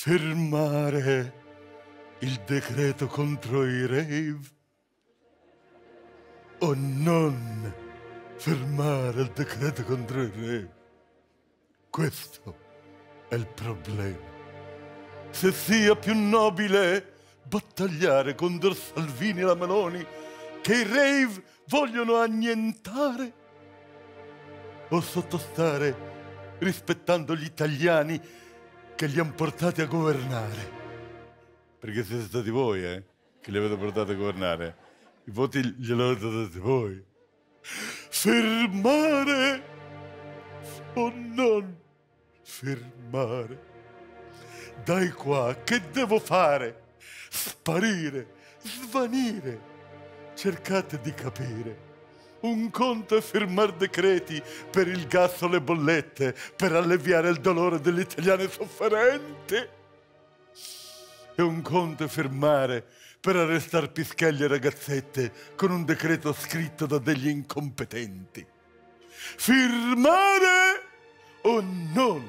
fermare il decreto contro i rave o non fermare il decreto contro i rave? Questo è il problema. Se sia più nobile battagliare contro Salvini e la Meloni che i rave vogliono annientare o sottostare rispettando gli italiani che li hanno portati a governare. Perché siete stati voi, eh, che li avete portati a governare. I voti glielo avete dati voi. Fermare o non fermare. Dai qua, che devo fare? Sparire, svanire. Cercate di capire un conto è firmare decreti per il gas o le bollette, per alleviare il dolore degli italiani sofferenti. E un conto è firmare per arrestare pischelli e ragazzette con un decreto scritto da degli incompetenti. Firmare o non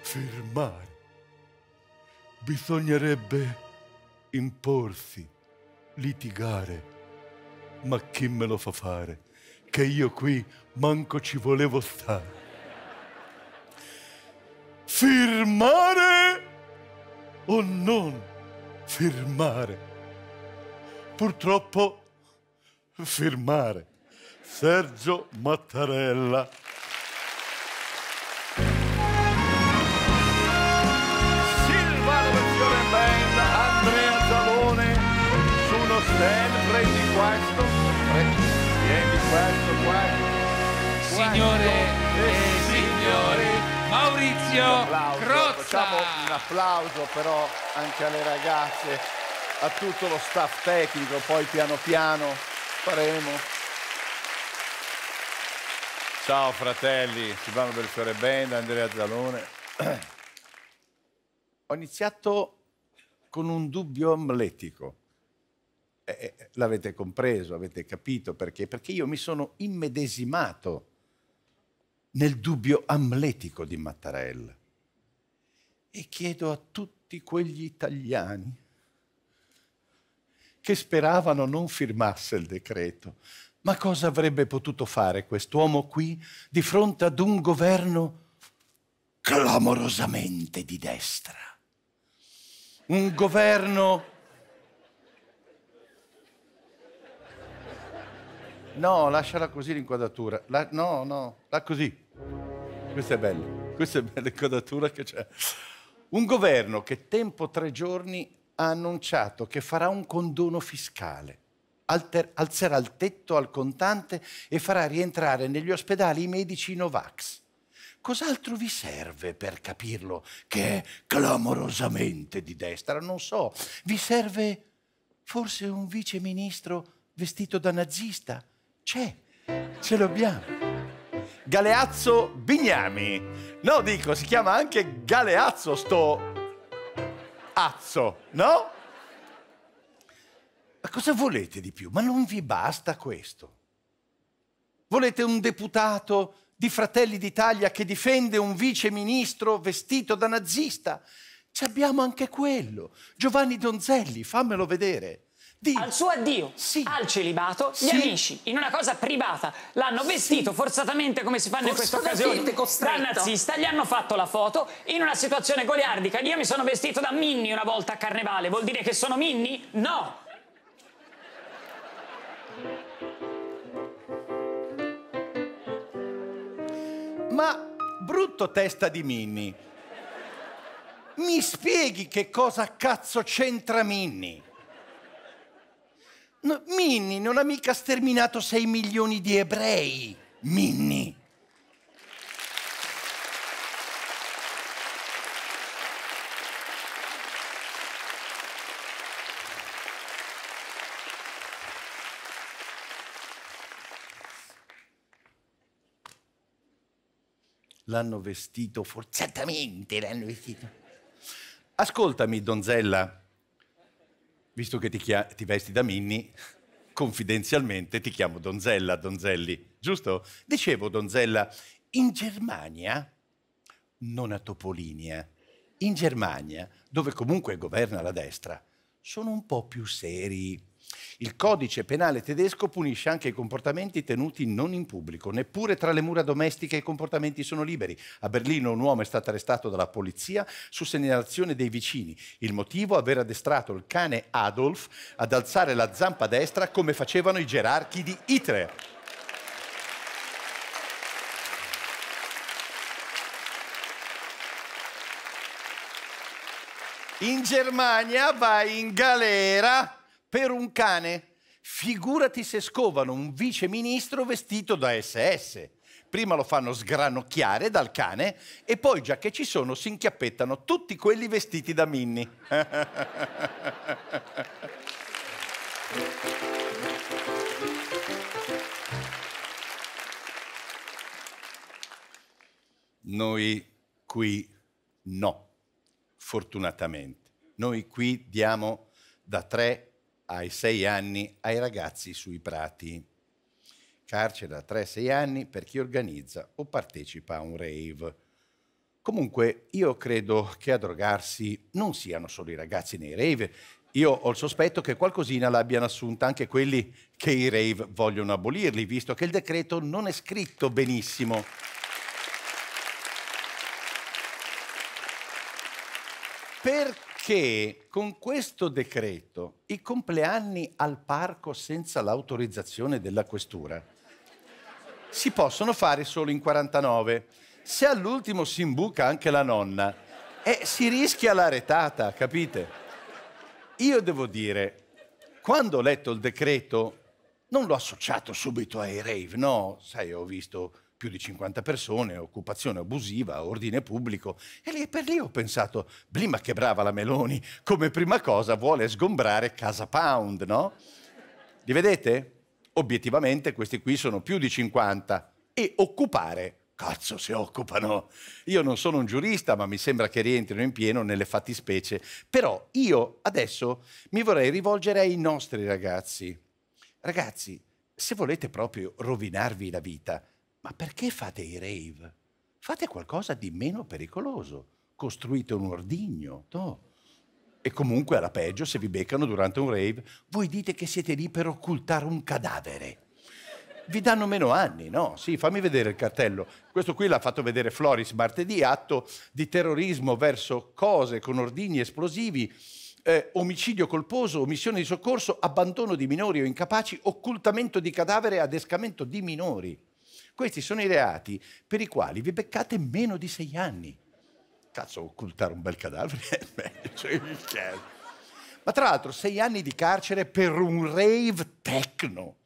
firmare? Bisognerebbe imporsi, litigare, ma chi me lo fa fare? che io qui manco ci volevo stare. Firmare o non firmare? Purtroppo firmare. Sergio Mattarella. Silvano Versione Band, Andrea Zalone, sono sempre di questo. signore e signori Maurizio Crozza. Facciamo un applauso però anche alle ragazze, a tutto lo staff tecnico, poi piano piano faremo. Ciao fratelli, Silvano Belfiore Band, Andrea Zalone. Ho iniziato con un dubbio amletico eh, eh, l'avete compreso, avete capito perché? Perché io mi sono immedesimato nel dubbio amletico di Mattarella. E chiedo a tutti quegli italiani che speravano non firmasse il decreto, ma cosa avrebbe potuto fare quest'uomo qui di fronte ad un governo clamorosamente di destra? Un governo... No, lasciala così l'inquadratura. La... No, no, la così. Questo è bello, questa è bella codatura che c'è. Un governo che tempo tre giorni ha annunciato che farà un condono fiscale, alter, alzerà il tetto al contante e farà rientrare negli ospedali i medici Novax. Cos'altro vi serve per capirlo che è clamorosamente di destra? Non so, vi serve forse un vice ministro vestito da nazista? C'è, ce l'abbiamo. Galeazzo Bignami. No, dico, si chiama anche Galeazzo sto azzo, no? Ma cosa volete di più? Ma non vi basta questo. Volete un deputato di Fratelli d'Italia che difende un viceministro vestito da nazista? Ci abbiamo anche quello. Giovanni Donzelli, fammelo vedere. Dio. al suo addio sì. al celibato, gli amici, in una cosa privata, l'hanno vestito sì. forzatamente come si fanno in questa occasione da nazista, gli hanno fatto la foto in una situazione goliardica. Io mi sono vestito da Minni una volta a carnevale, vuol dire che sono Minni? No! Ma brutto testa di Minni, mi spieghi che cosa cazzo c'entra Minni? No, Minni non ha mica sterminato 6 milioni di ebrei. Minni. L'hanno vestito forzatamente, l'hanno vestito. Ascoltami, donzella, visto che ti, chia- ti vesti da Minni, confidenzialmente ti chiamo Donzella, Donzelli, giusto? Dicevo, Donzella, in Germania, non a Topolinia, in Germania, dove comunque governa la destra, sono un po' più seri il codice penale tedesco punisce anche i comportamenti tenuti non in pubblico, neppure tra le mura domestiche i comportamenti sono liberi. A Berlino un uomo è stato arrestato dalla polizia su segnalazione dei vicini. Il motivo? Aver addestrato il cane Adolf ad alzare la zampa destra come facevano i gerarchi di Hitler. In Germania va in galera per un cane. Figurati se scovano un vice ministro vestito da SS. Prima lo fanno sgranocchiare dal cane e poi, già che ci sono, si inchiappettano tutti quelli vestiti da Minnie. Noi qui no, fortunatamente. Noi qui diamo da 3 ai sei anni ai ragazzi sui prati. Carcere da 3-6 anni per chi organizza o partecipa a un rave. Comunque io credo che a drogarsi non siano solo i ragazzi nei rave. Io ho il sospetto che qualcosina l'abbiano assunta anche quelli che i rave vogliono abolirli, visto che il decreto non è scritto benissimo. Per che con questo decreto i compleanni al parco senza l'autorizzazione della questura si possono fare solo in 49. Se all'ultimo si imbuca anche la nonna, eh, si rischia la retata, capite? Io devo dire, quando ho letto il decreto, non l'ho associato subito ai rave, no, sai, ho visto più di 50 persone, occupazione abusiva, ordine pubblico. E lì per lì ho pensato, blima che brava la Meloni, come prima cosa vuole sgombrare Casa Pound, no? Li vedete? Obiettivamente questi qui sono più di 50 e occupare cazzo si occupano. Io non sono un giurista, ma mi sembra che rientrino in pieno nelle fattispecie. Però io adesso mi vorrei rivolgere ai nostri ragazzi. Ragazzi, se volete proprio rovinarvi la vita, ma perché fate i rave? Fate qualcosa di meno pericoloso. Costruite un ordigno. No. E comunque alla peggio, se vi beccano durante un rave, voi dite che siete lì per occultare un cadavere. Vi danno meno anni, no? Sì, fammi vedere il cartello. Questo qui l'ha fatto vedere Floris martedì, atto di terrorismo verso cose con ordigni esplosivi. Eh, omicidio colposo, omissione di soccorso, abbandono di minori o incapaci, occultamento di cadavere, adescamento di minori. Questi sono i reati per i quali vi beccate meno di sei anni. Cazzo, occultare un bel cadavere è meglio, cioè Ma tra l'altro sei anni di carcere per un rave techno.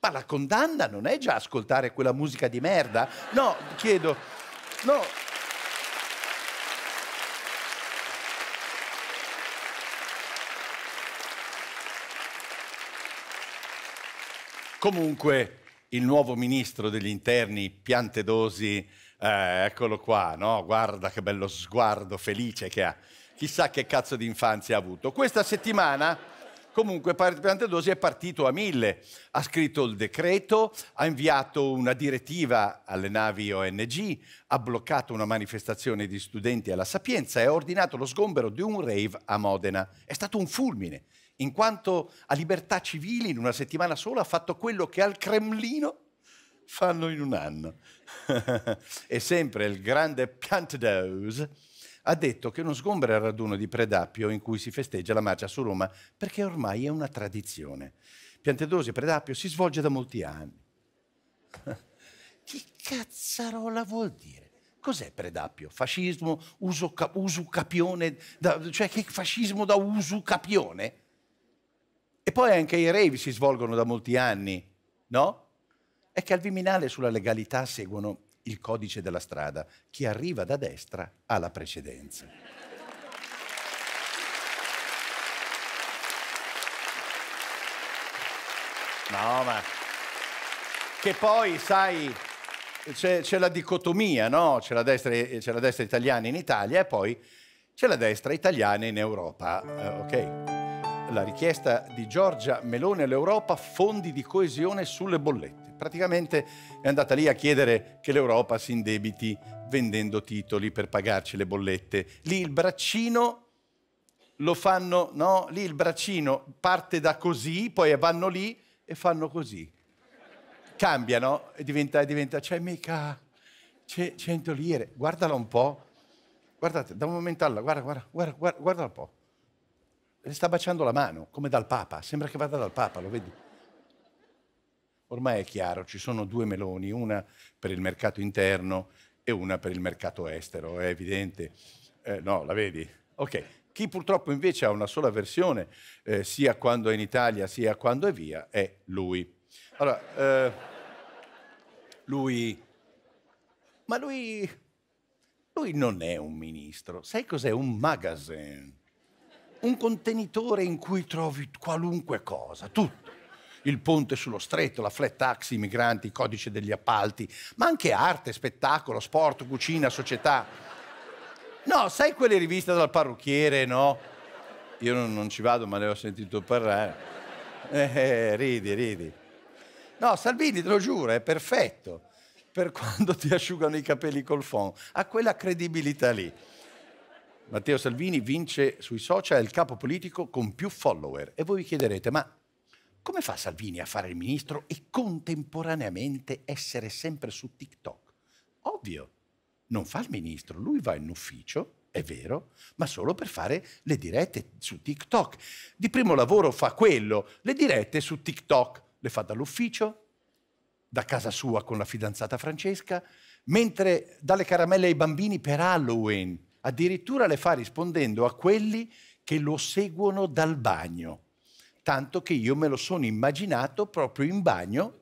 Ma la condanna non è già ascoltare quella musica di merda? No, chiedo. No. Comunque, il nuovo ministro degli interni Piantedosi, eh, eccolo qua, no? guarda che bello sguardo felice che ha, chissà che cazzo di infanzia ha avuto. Questa settimana comunque Piantedosi è partito a mille, ha scritto il decreto, ha inviato una direttiva alle navi ONG, ha bloccato una manifestazione di studenti alla Sapienza e ha ordinato lo sgombero di un rave a Modena. È stato un fulmine, in quanto a libertà civili in una settimana sola ha fatto quello che al Cremlino fanno in un anno. e sempre il grande Piantedose ha detto che non sgombra il raduno di Predappio in cui si festeggia la marcia su Roma perché ormai è una tradizione. Piantedosi e Predappio si svolge da molti anni. che cazzarola vuol dire? Cos'è Predappio? Fascismo, uso, usucapione, da, cioè che fascismo da usucapione? E poi anche i revi si svolgono da molti anni, no? È che al Viminale sulla legalità seguono il codice della strada. Chi arriva da destra ha la precedenza. No, ma... Che poi, sai, c'è, la dicotomia, no? C'è la, destra, c'è la destra italiana in Italia e poi c'è la destra italiana in Europa, eh, ok? la richiesta di Giorgia Meloni all'Europa fondi di coesione sulle bollette. Praticamente è andata lì a chiedere che l'Europa si indebiti vendendo titoli per pagarci le bollette. Lì il braccino lo fanno, no? Lì il braccino parte da così, poi vanno lì e fanno così. Cambiano e diventa, diventa c'è mica 100 lire, guardala un po'. Guardate, da un momento all'altro, guarda, guarda, guarda, guarda un po' gli sta baciando la mano, come dal Papa, sembra che vada dal Papa, lo vedi? Ormai è chiaro, ci sono due meloni, una per il mercato interno e una per il mercato estero, è evidente. Eh, no, la vedi? Ok. Chi purtroppo invece ha una sola versione, eh, sia quando è in Italia sia quando è via, è lui. Allora, eh, lui... Ma lui... Lui non è un ministro, sai cos'è? Un magazine un contenitore in cui trovi qualunque cosa, tutto. Il ponte sullo stretto, la flat tax, i migranti, il codice degli appalti, ma anche arte, spettacolo, sport, cucina, società. No, sai quelle riviste dal parrucchiere, no? Io non, non ci vado, ma ne ho sentito parlare. Eh, eh ridi, ridi. No, Salvini, te lo giuro, è perfetto per quando ti asciugano i capelli col fond. Ha quella credibilità lì. Matteo Salvini vince sui social è il capo politico con più follower. E voi vi chiederete, ma come fa Salvini a fare il ministro e contemporaneamente essere sempre su TikTok? Ovvio, non fa il ministro, lui va in ufficio, è vero, ma solo per fare le dirette su TikTok. Di primo lavoro fa quello, le dirette su TikTok le fa dall'ufficio, da casa sua con la fidanzata Francesca, mentre dà le caramelle ai bambini per Halloween addirittura le fa rispondendo a quelli che lo seguono dal bagno, tanto che io me lo sono immaginato proprio in bagno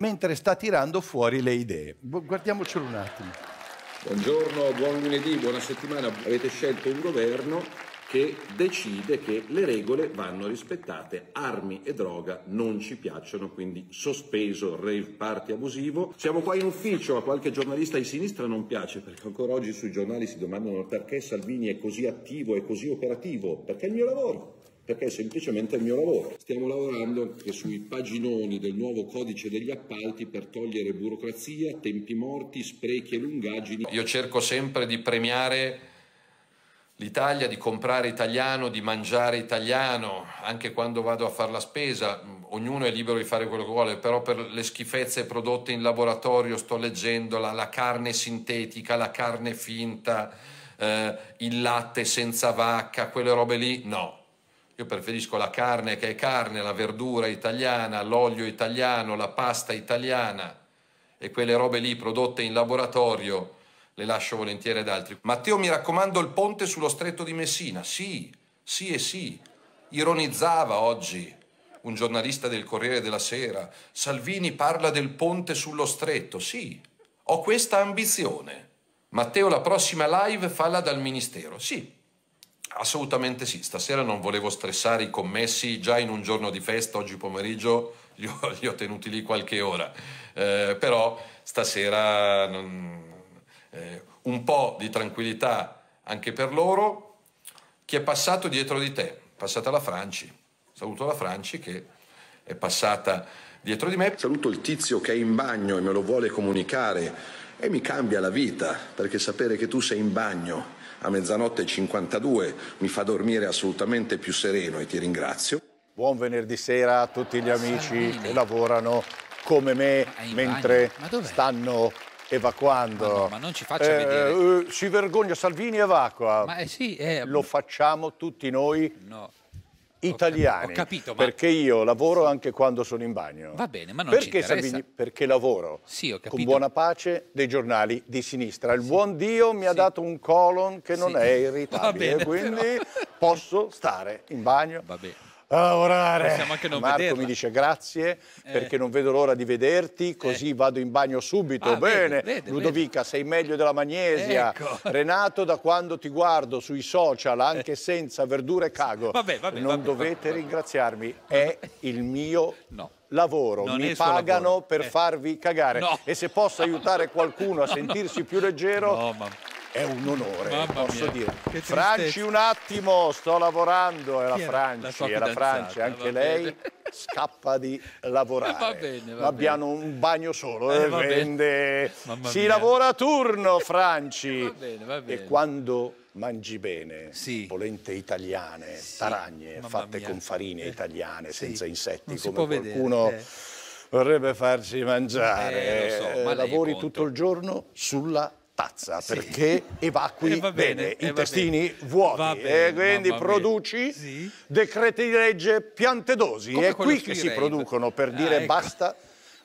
mentre sta tirando fuori le idee. Guardiamocelo un attimo. Buongiorno, buon lunedì, buona settimana. Avete scelto un governo che decide che le regole vanno rispettate, armi e droga non ci piacciono, quindi sospeso rave party abusivo. Siamo qua in ufficio, a qualche giornalista di sinistra non piace, perché ancora oggi sui giornali si domandano perché Salvini è così attivo e così operativo, perché è il mio lavoro perché è semplicemente il mio lavoro. Stiamo lavorando anche sui paginoni del nuovo codice degli appalti per togliere burocrazia, tempi morti, sprechi e lungaggini. Io cerco sempre di premiare l'Italia, di comprare italiano, di mangiare italiano, anche quando vado a fare la spesa, ognuno è libero di fare quello che vuole, però per le schifezze prodotte in laboratorio sto leggendola, la carne sintetica, la carne finta, eh, il latte senza vacca, quelle robe lì, no. Io preferisco la carne che è carne, la verdura italiana, l'olio italiano, la pasta italiana e quelle robe lì prodotte in laboratorio le lascio volentieri ad altri. Matteo, mi raccomando il ponte sullo stretto di Messina. Sì, sì e sì. Ironizzava oggi un giornalista del Corriere della Sera. Salvini parla del ponte sullo stretto. Sì, ho questa ambizione. Matteo, la prossima live falla dal Ministero. Sì, assolutamente sì. Stasera non volevo stressare i commessi, già in un giorno di festa, oggi pomeriggio li ho, li ho tenuti lì qualche ora. Eh, però stasera non eh, un po' di tranquillità anche per loro. Chi è passato dietro di te? Passata la Franci. Saluto la Franci che è passata dietro di me. Saluto il tizio che è in bagno e me lo vuole comunicare e mi cambia la vita perché sapere che tu sei in bagno a mezzanotte 52 mi fa dormire assolutamente più sereno e ti ringrazio. Buon venerdì sera a tutti gli amici che lavorano come me mentre stanno evacuando. No, no, ma non ci faccia eh, vedere. Eh, si vergogna, Salvini evacua. Ma eh, sì, è... Eh, Lo mm. facciamo tutti noi. No italiani. Ho capito, ma... Perché io lavoro anche quando sono in bagno. Va bene, ma non perché, Salvini, perché lavoro sì, con buona pace dei giornali di sinistra. Il sì. buon Dio mi sì. ha dato un colon che non è irritabile, bene, quindi però. posso stare in bagno. Va bene a lavorare. Possiamo anche non Marco vederla. mi dice grazie eh. perché non vedo l'ora di vederti, eh. così eh. vado in bagno subito. Ah, Bene, vede, vede, Ludovica, vede. sei meglio della magnesia. Ecco. Renato, da quando ti guardo sui social, eh. anche senza verdure cago, vabbè, vabbè, non vabbè, dovete ringraziarmi, è il mio... No lavoro, non mi pagano lavoro. per eh. farvi cagare. No. E se posso aiutare qualcuno a sentirsi più leggero... No, ma è un onore, Mamma posso mia. dire. Franci un attimo, sto lavorando, È la Franci, è la Franci, anche lei scappa di lavorare. Va bene, va Ma abbiamo un bagno solo eh, eh vende. Si lavora a turno, Franci. Va bene, va bene. E quando mangi bene, sì. polente italiane, sì. taragne Mamma fatte mia. con farine eh, italiane, eh. senza insetti, non come qualcuno... Vedere, eh vorrebbe farci mangiare. Eh, so, eh, ma Lavori tutto il giorno sulla tazza sì. perché evacui eh, bene, bene, i eh, testini bene. vuoti eh, bene, e quindi produci sì. decreti di legge piantedosi. Come è qui che si rave. producono per ah, dire ecco. basta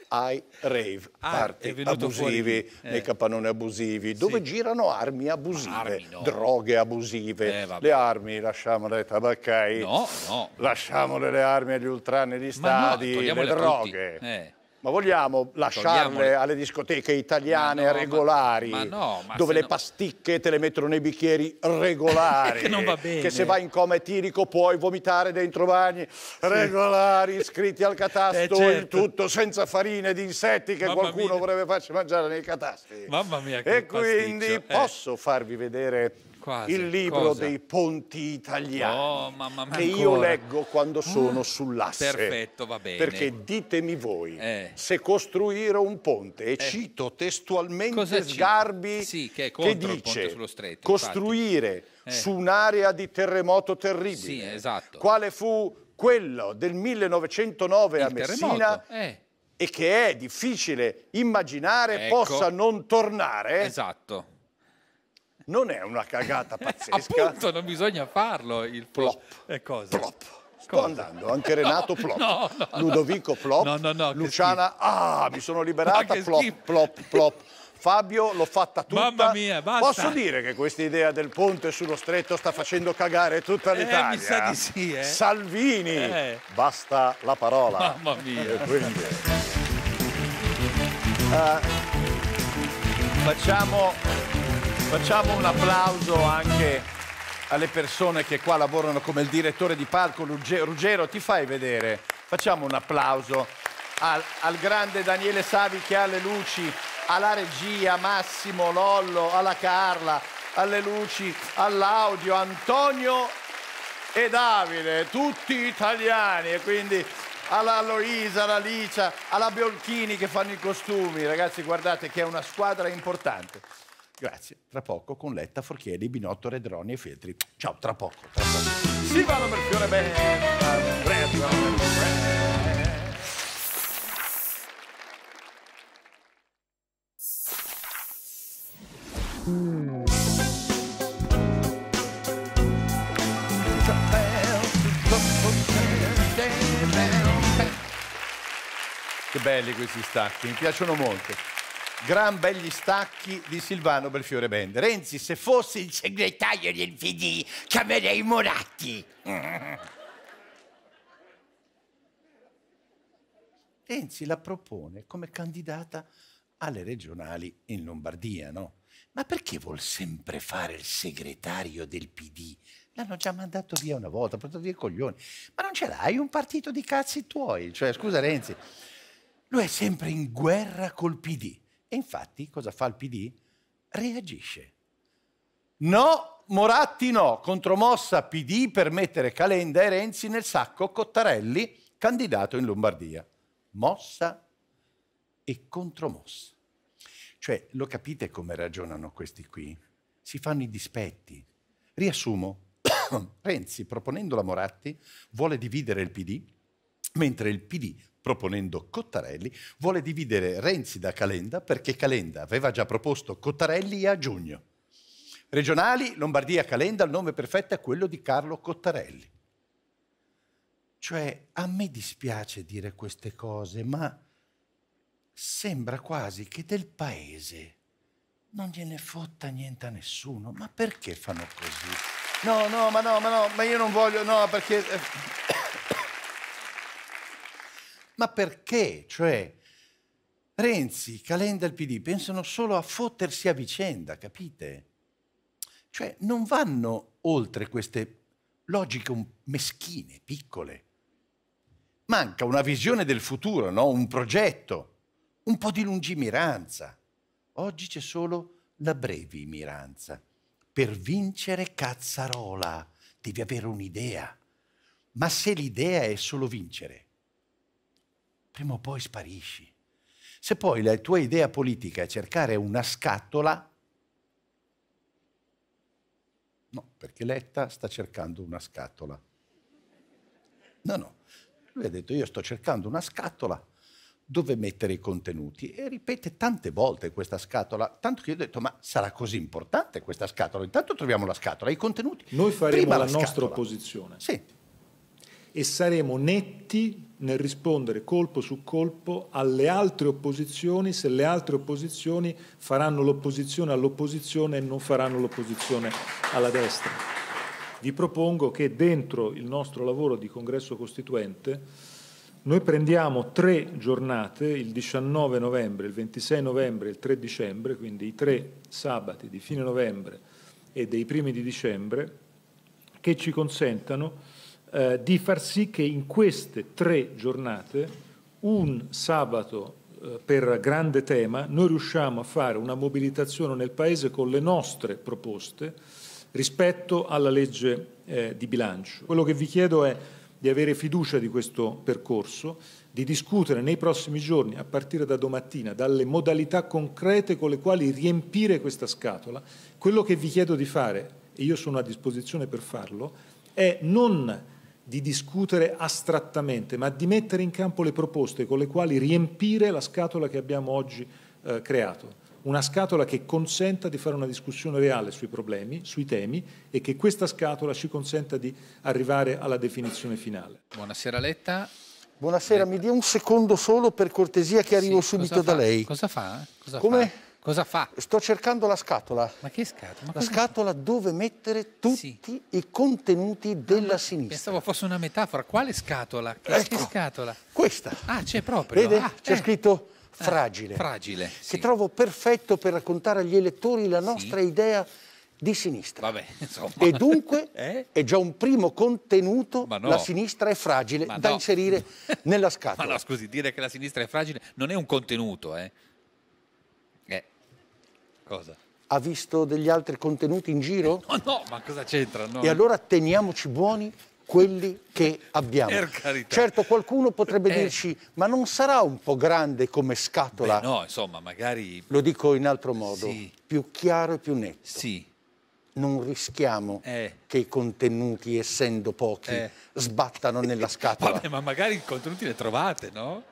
ai rave, ah, party abusivi, eh. nei capannoni abusivi, dove sì. girano armi abusive, armi no. droghe abusive. Eh, le armi lasciamole ai tabaccai, no, no. lasciamole le armi agli ultranei, agli stadi, le droghe. Eh. Ma vogliamo lasciarle Togliamole. alle discoteche italiane ma no, regolari, ma, ma no, dove le no... pasticche te le mettono nei bicchieri regolari, che non va bene. Che se vai in coma etirico puoi vomitare dentro bagni regolari, iscritti al eh, catasto, eh, certo. il tutto senza farine di insetti che Mamma qualcuno mia. vorrebbe farci mangiare nei catasti. Mamma mia, che E pasticcio. quindi eh. posso farvi vedere Quasi, il libro cosa? dei ponti italiani oh, mamma, mamma, che io leggo quando sono ah, sull'asse. Perfetto, va bene. Perché ditemi voi, eh. se costruire un ponte, e eh. cito testualmente cosa Sgarbi sì, che, che, dice stretto, costruire eh. su un'area di terremoto terribile. Sì, esatto. Quale fu quello del 1909 il a Messina? Eh. E che è difficile immaginare ecco. possa non tornare. Esatto non è una cagata pazzesca. Appunto, non bisogna farlo il plop. E cosa? Plop. Sto cosa? andando, anche Renato no, Plop, no, no, Ludovico Plop, Luciana, ah, mi sono liberata, Plop, schifo. Plop, Plop. Fabio l'ho fatta tutta. Mamma mia, basta. Posso dire che questa idea del ponte sullo stretto sta facendo cagare tutta l'Italia? Eh, mi sa di sì, eh. Salvini, eh. basta la parola. Mamma mia. Eh, quindi, uh, facciamo Facciamo un applauso anche alle persone che qua lavorano come il direttore di palco Ruggero, ti fai vedere. Facciamo un applauso al, al grande Daniele Savi che ha le luci, alla regia Massimo Lollo, alla Carla, alle luci, all'audio Antonio e Davide, tutti italiani e quindi alla Loisa, alla Licia, alla Biolchini che fanno i costumi. Ragazzi, guardate che è una squadra importante. Grazie, tra poco con Letta, Forchieri, Binotto, Redroni e Feltri. Ciao, tra poco, tra poco. Si va la versione bella, Che belli questi stacchi, mi piacciono molto. Gran belli stacchi di Silvano Belfiore Band. Renzi, se fossi il segretario del PD, chiamerei Moratti. Renzi la propone come candidata alle regionali in Lombardia, no? Ma perché vuol sempre fare il segretario del PD? L'hanno già mandato via una volta, portato via i coglioni. Ma non ce l'hai un partito di cazzi tuoi? Cioè, scusa Renzi, lui è sempre in guerra col PD e infatti cosa fa il PD? Reagisce. No, Moratti no, contromossa PD per mettere Calenda e Renzi nel sacco Cottarelli, candidato in Lombardia. Mossa e contromossa. Cioè, lo capite come ragionano questi qui? Si fanno i dispetti. Riassumo, Renzi, proponendola Moratti, vuole dividere il PD, mentre il PD, proponendo Cottarelli, vuole dividere Renzi da Calenda perché Calenda aveva già proposto Cottarelli a giugno. Regionali, Lombardia, Calenda, il nome perfetto è quello di Carlo Cottarelli. Cioè, a me dispiace dire queste cose, ma sembra quasi che del paese non gliene fotta niente a nessuno. Ma perché fanno così? No, no, ma no, ma no, ma io non voglio, no, perché... Eh, ma perché? Cioè, Renzi, Calenda e il PD pensano solo a fottersi a vicenda, capite? Cioè, non vanno oltre queste logiche meschine, piccole. Manca una visione del futuro, no? un progetto, un po' di lungimiranza. Oggi c'è solo la brevimiranza. Per vincere cazzarola devi avere un'idea. Ma se l'idea è solo vincere, prima o poi sparisci. Se poi la tua idea politica è cercare una scatola, no, perché Letta sta cercando una scatola. No, no, lui ha detto io sto cercando una scatola dove mettere i contenuti e ripete tante volte questa scatola, tanto che io ho detto ma sarà così importante questa scatola, intanto troviamo la scatola, i contenuti. Noi faremo Prima la, la nostra opposizione. Sì. E saremo netti nel rispondere colpo su colpo alle altre opposizioni se le altre opposizioni faranno l'opposizione all'opposizione e non faranno l'opposizione alla destra. Vi propongo che dentro il nostro lavoro di congresso costituente noi prendiamo tre giornate, il 19 novembre, il 26 novembre e il 3 dicembre, quindi i tre sabati di fine novembre e dei primi di dicembre, che ci consentano eh, di far sì che in queste tre giornate, un sabato eh, per grande tema, noi riusciamo a fare una mobilitazione nel Paese con le nostre proposte rispetto alla legge eh, di bilancio. Quello che vi chiedo è di avere fiducia di questo percorso, di discutere nei prossimi giorni, a partire da domattina, dalle modalità concrete con le quali riempire questa scatola. Quello che vi chiedo di fare, e io sono a disposizione per farlo, è non di discutere astrattamente, ma di mettere in campo le proposte con le quali riempire la scatola che abbiamo oggi eh, creato. Una scatola che consenta di fare una discussione reale sui problemi, sui temi e che questa scatola ci consenta di arrivare alla definizione finale. Buonasera Letta. Buonasera, Letta. mi dia un secondo solo per cortesia che arrivo sì, subito da lei. Cosa fa? Cosa Come? Fa? Cosa fa? Sto cercando la scatola. Ma che scatola? Ma la scatola fa? dove mettere tutti sì. i contenuti della ah, sinistra. Pensavo fosse una metafora. Quale scatola? Che, ecco, che scatola? Questa. Ah, c'è proprio. Vede? Ah, c'è eh. scritto fragile. Ah, fragile. Che trovo perfetto per raccontare agli elettori la nostra sì. idea di sinistra. Vabbè, insomma. e dunque eh? è già un primo contenuto, no. la sinistra è fragile, Ma da no. inserire nella scatola. Ma no, scusi, dire che la sinistra è fragile non è un contenuto, eh. Cosa? Ha visto degli altri contenuti in giro? No, no, ma cosa c'entra? No. E allora teniamoci buoni quelli che abbiamo. Per carità. Certo qualcuno potrebbe eh. dirci ma non sarà un po' grande come scatola? Beh, no, insomma, magari... Lo dico in altro modo, sì. più chiaro e più netto. Sì. Non rischiamo eh. che i contenuti, essendo pochi, eh. sbattano nella scatola. Vabbè, ma magari i contenuti li trovate, no?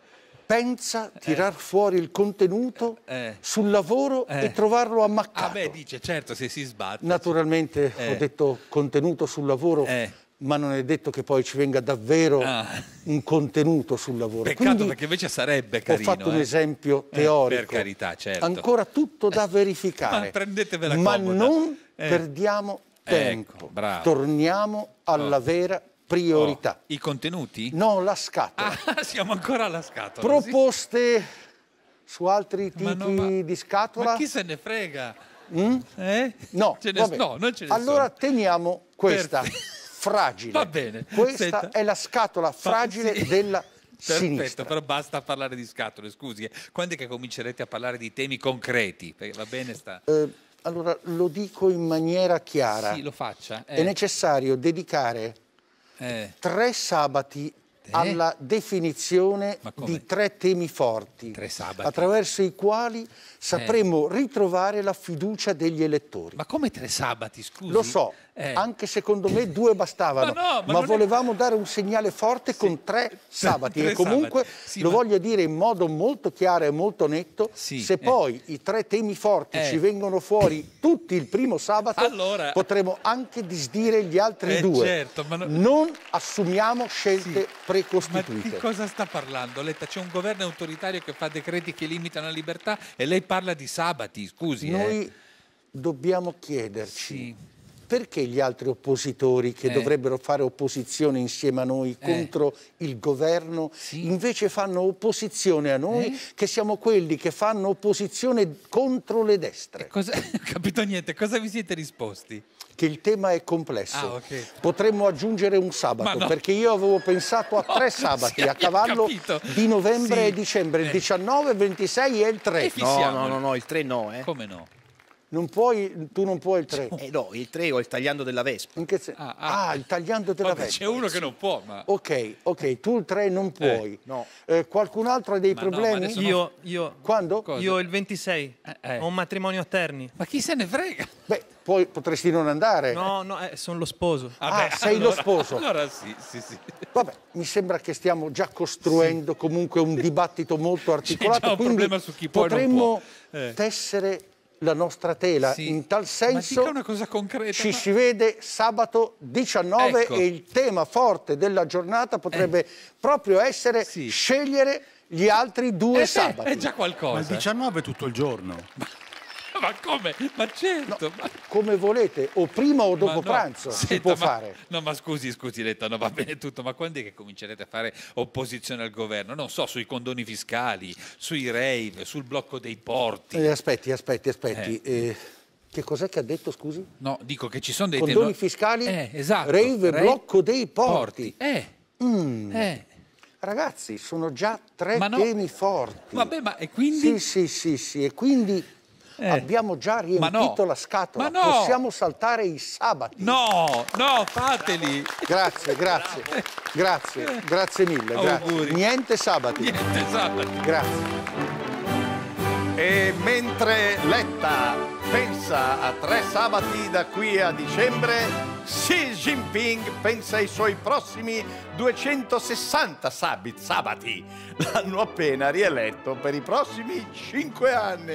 pensa eh. tirar eh. fuori il contenuto eh. sul lavoro eh. e trovarlo ammaccato. Ah beh, dice, certo, se si sbatte. Naturalmente ho eh. detto contenuto sul lavoro, eh. ma non è detto che poi ci venga davvero ah. un contenuto sul lavoro. Peccato Quindi, perché invece sarebbe carino. Ho fatto un esempio teorico. per carità, certo. Ancora tutto da verificare. ma prendetevela comoda. Ma non perdiamo ecco, tempo. Ecco, Torniamo alla oh. vera priorità. Oh, I contenuti? No, la scatola. Ah, siamo ancora alla scatola. Proposte sì. su altri tipi no, ma, di scatola? Ma chi se ne frega? Mm? Eh? No, ce ne, no, non ce ne Allora sono. teniamo questa, Perfetto. fragile. Va bene. Questa Senta. è la scatola fragile sì. della Perfetto, sinistra. però basta parlare di scatole, scusi. Eh. Quando è che comincerete a parlare di temi concreti? Perché va bene sta... Eh, allora, lo dico in maniera chiara. Sì, lo faccia. Eh. È necessario dedicare eh. tre sabati eh? alla definizione di tre temi forti, tre attraverso i quali eh. sapremo eh. ritrovare la fiducia degli elettori. Ma come tre sabati, scusi? Lo so, eh. Anche secondo me due bastavano, ma, no, ma, ma volevamo è... dare un segnale forte sì. con tre sabati tre e comunque sì, lo ma... voglio dire in modo molto chiaro e molto netto, sì, se eh. poi i tre temi forti eh. ci vengono fuori tutti il primo sabato allora... potremo anche disdire gli altri eh, due. Certo, no... Non assumiamo scelte precostituite. Ma di cosa sta parlando Letta? C'è un governo autoritario che fa decreti che limitano la libertà e lei parla di sabati, scusi. Noi eh. dobbiamo chiederci perché gli altri oppositori che eh. dovrebbero fare opposizione insieme a noi eh. contro il governo sì. invece fanno opposizione a noi eh. che siamo quelli che fanno opposizione contro le destre? Cosa... ho capito niente, cosa vi siete risposti? Che il tema è complesso. Ah, okay. Potremmo aggiungere un sabato, no. perché io avevo pensato a tre sabati, a cavallo di novembre sì. e dicembre, il 19, eh. il 26 e il 3. E no, no, no, no, il 3 no. Eh. Come no? Non puoi, tu non puoi il 3. Eh no, il 3 o il tagliando della Vespa. Ah, ah. ah, il tagliando della Vabbè, Vespa. C'è uno che non può, ma... Ok, ok, tu il 3 non eh, puoi. Eh, no. eh, qualcun altro ha dei ma problemi? No, io, io... Quando? Cosa? Io il 26. Eh, eh. Ho un matrimonio a Terni. Ma chi se ne frega? Beh, poi potresti non andare. No, no, sono lo sposo. Vabbè, ah, ah, sei allora, lo sposo. Allora sì, sì, sì. Vabbè, mi sembra che stiamo già costruendo sì. comunque un dibattito molto articolato. C'è già un problema su chi poi potremmo non può. Tessere la nostra tela. Sì. In tal senso concreta, ci ma... si vede sabato 19 ecco. e il tema forte della giornata potrebbe eh. proprio essere sì. scegliere gli altri due eh, sabati. È già qualcosa. Ma il 19 è tutto il giorno. ma come? Ma certo. No, ma... Come volete, o prima o dopo no, pranzo senta, si può ma, fare. No, ma scusi, scusi Letta, no, va bene tutto, ma quando è che comincerete a fare opposizione al governo? Non so, sui condoni fiscali, sui rave, sul blocco dei porti. Eh, aspetti, aspetti, aspetti. Eh. Eh, che cos'è che ha detto, scusi? No, dico che ci sono dei... Condoni tenor... fiscali, eh, esatto, rave, rave, blocco dei porti. porti. Eh. Mm. eh, Ragazzi, sono già tre no, temi forti. Vabbè, ma e quindi? Sì, sì, sì, sì, e quindi eh. abbiamo già riempito no. la scatola, no. possiamo saltare i sabati. No, no, fateli. Grazie, grazie, grazie, grazie, grazie mille. Grazie. Niente sabati. Niente sabati. Grazie. E mentre Letta pensa a tre sabati da qui a dicembre, Xi Jinping pensa ai suoi prossimi 260 sabit, sabati. L'hanno appena rieletto per i prossimi 5 anni.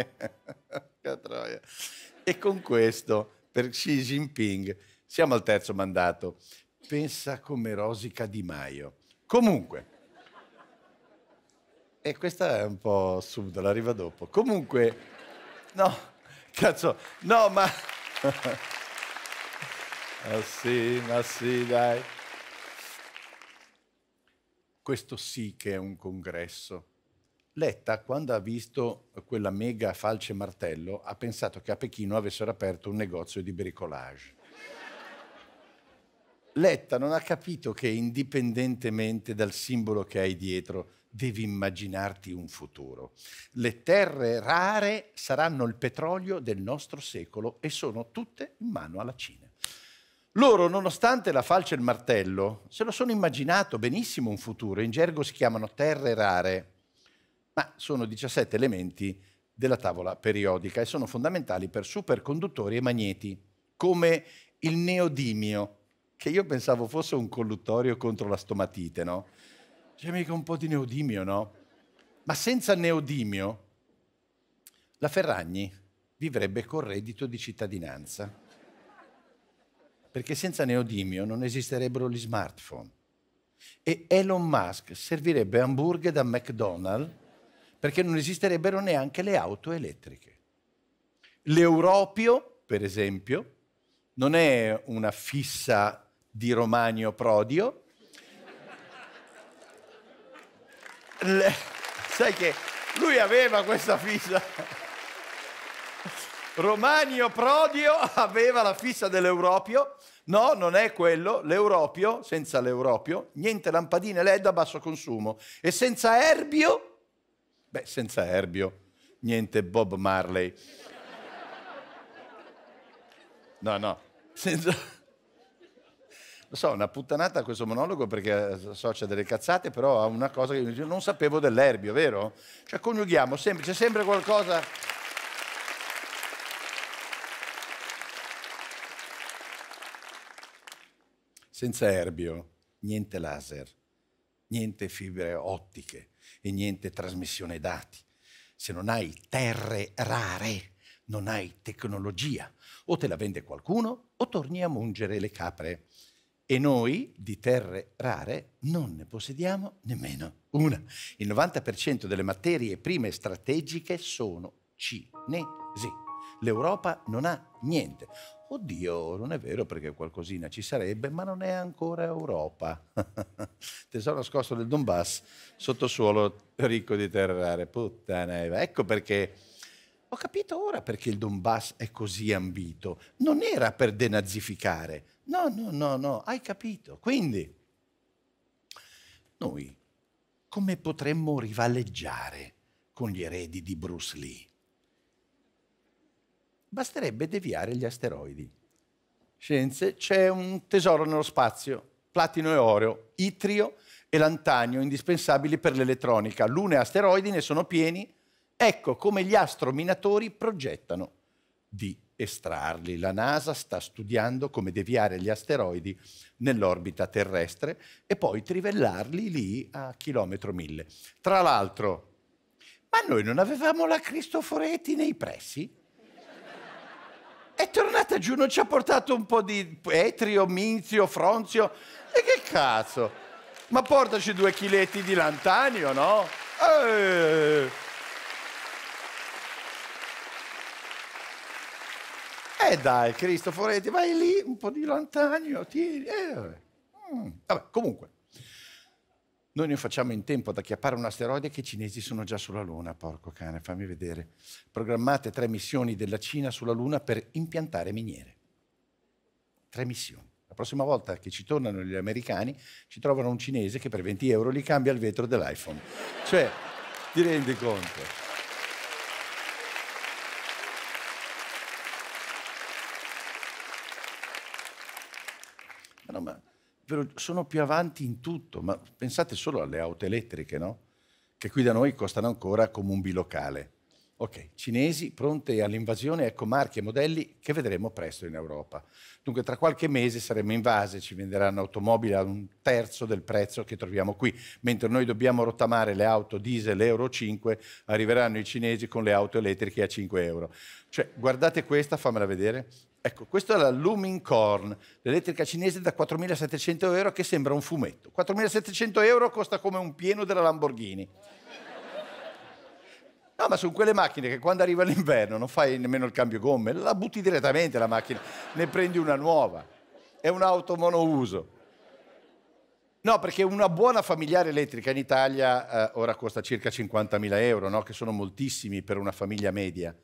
e con questo, per Xi Jinping, siamo al terzo mandato. Pensa come rosica Di Maio. Comunque, e questa è un po' subdola, arriva dopo. Comunque, no, cazzo, no, ma... Ma ah, sì, ma sì, dai. Questo sì che è un congresso. Letta, quando ha visto quella mega falce martello, ha pensato che a Pechino avessero aperto un negozio di bricolage. Letta non ha capito che indipendentemente dal simbolo che hai dietro, devi immaginarti un futuro. Le terre rare saranno il petrolio del nostro secolo e sono tutte in mano alla Cina. Loro, nonostante la falce e il martello, se lo sono immaginato benissimo un futuro, in gergo si chiamano terre rare, ma sono 17 elementi della tavola periodica e sono fondamentali per superconduttori e magneti, come il neodimio, che io pensavo fosse un colluttorio contro la stomatite, no? C'è mica un po' di neodimio, no? Ma senza neodimio la Ferragni vivrebbe col reddito di cittadinanza perché senza neodimio non esisterebbero gli smartphone. E Elon Musk servirebbe hamburger da McDonald's perché non esisterebbero neanche le auto elettriche. L'europio, per esempio, non è una fissa di Romagno Prodio. Le... Sai che lui aveva questa fissa. Romanio Prodio aveva la fissa dell'Europio. No, non è quello. L'Europio, senza l'Europio, niente lampadine LED a basso consumo. E senza Erbio? Beh, senza Erbio, niente Bob Marley. No, no, senza... Lo so, una puttanata questo monologo perché associa eh, delle cazzate, però ha una cosa che non sapevo dell'erbio, vero? Cioè coniughiamo sempre, c'è sempre qualcosa... senza erbio, niente laser, niente fibre ottiche e niente trasmissione dati. Se non hai terre rare, non hai tecnologia. O te la vende qualcuno o torni a mungere le capre. E noi di terre rare non ne possediamo nemmeno una. Il 90% delle materie prime strategiche sono cinesi. L'Europa non ha niente oddio, non è vero perché qualcosina ci sarebbe, ma non è ancora Europa. Tesoro nascosto del Donbass, sottosuolo ricco di terre rare, puttana. Ecco perché ho capito ora perché il Donbass è così ambito. Non era per denazificare. No, no, no, no, hai capito. Quindi, noi come potremmo rivaleggiare con gli eredi di Bruce Lee? Basterebbe deviare gli asteroidi. Scienze, c'è un tesoro nello spazio, platino e oro, itrio e lantanio, indispensabili per l'elettronica. Lune e asteroidi ne sono pieni. Ecco come gli astrominatori progettano di estrarli. La NASA sta studiando come deviare gli asteroidi nell'orbita terrestre e poi trivellarli lì a chilometro mille. Tra l'altro, ma noi non avevamo la Cristoforetti nei pressi? è tornata giù, non ci ha portato un po' di etrio, minzio, fronzio. E che cazzo? Ma portaci due chiletti di lantanio, no? E eh. eh dai, Cristo vai lì, un po' di lantanio, tieni. Eh, vabbè. Mm. vabbè, comunque. Noi ne facciamo in tempo ad acchiappare un asteroide che i cinesi sono già sulla Luna, porco cane, fammi vedere. Programmate tre missioni della Cina sulla Luna per impiantare miniere. Tre missioni. La prossima volta che ci tornano gli americani, ci trovano un cinese che per 20 euro gli cambia il vetro dell'iPhone. Cioè, ti rendi conto? Ma no, ma sono più avanti in tutto, ma pensate solo alle auto elettriche, no? Che qui da noi costano ancora come un bilocale. Ok, cinesi pronte all'invasione, ecco marchi e modelli che vedremo presto in Europa. Dunque tra qualche mese saremo invase, ci venderanno automobili a un terzo del prezzo che troviamo qui, mentre noi dobbiamo rottamare le auto diesel Euro 5, arriveranno i cinesi con le auto elettriche a 5 euro. Cioè, guardate questa, fammela vedere, Ecco, questa è la Looming Corn, l'elettrica cinese da 4.700 euro che sembra un fumetto. 4.700 euro costa come un pieno della Lamborghini. No, ma sono quelle macchine che quando arriva l'inverno non fai nemmeno il cambio gomme, la butti direttamente la macchina, ne prendi una nuova. È un'auto monouso. No, perché una buona familiare elettrica in Italia eh, ora costa circa 50.000 euro, no? che sono moltissimi per una famiglia media.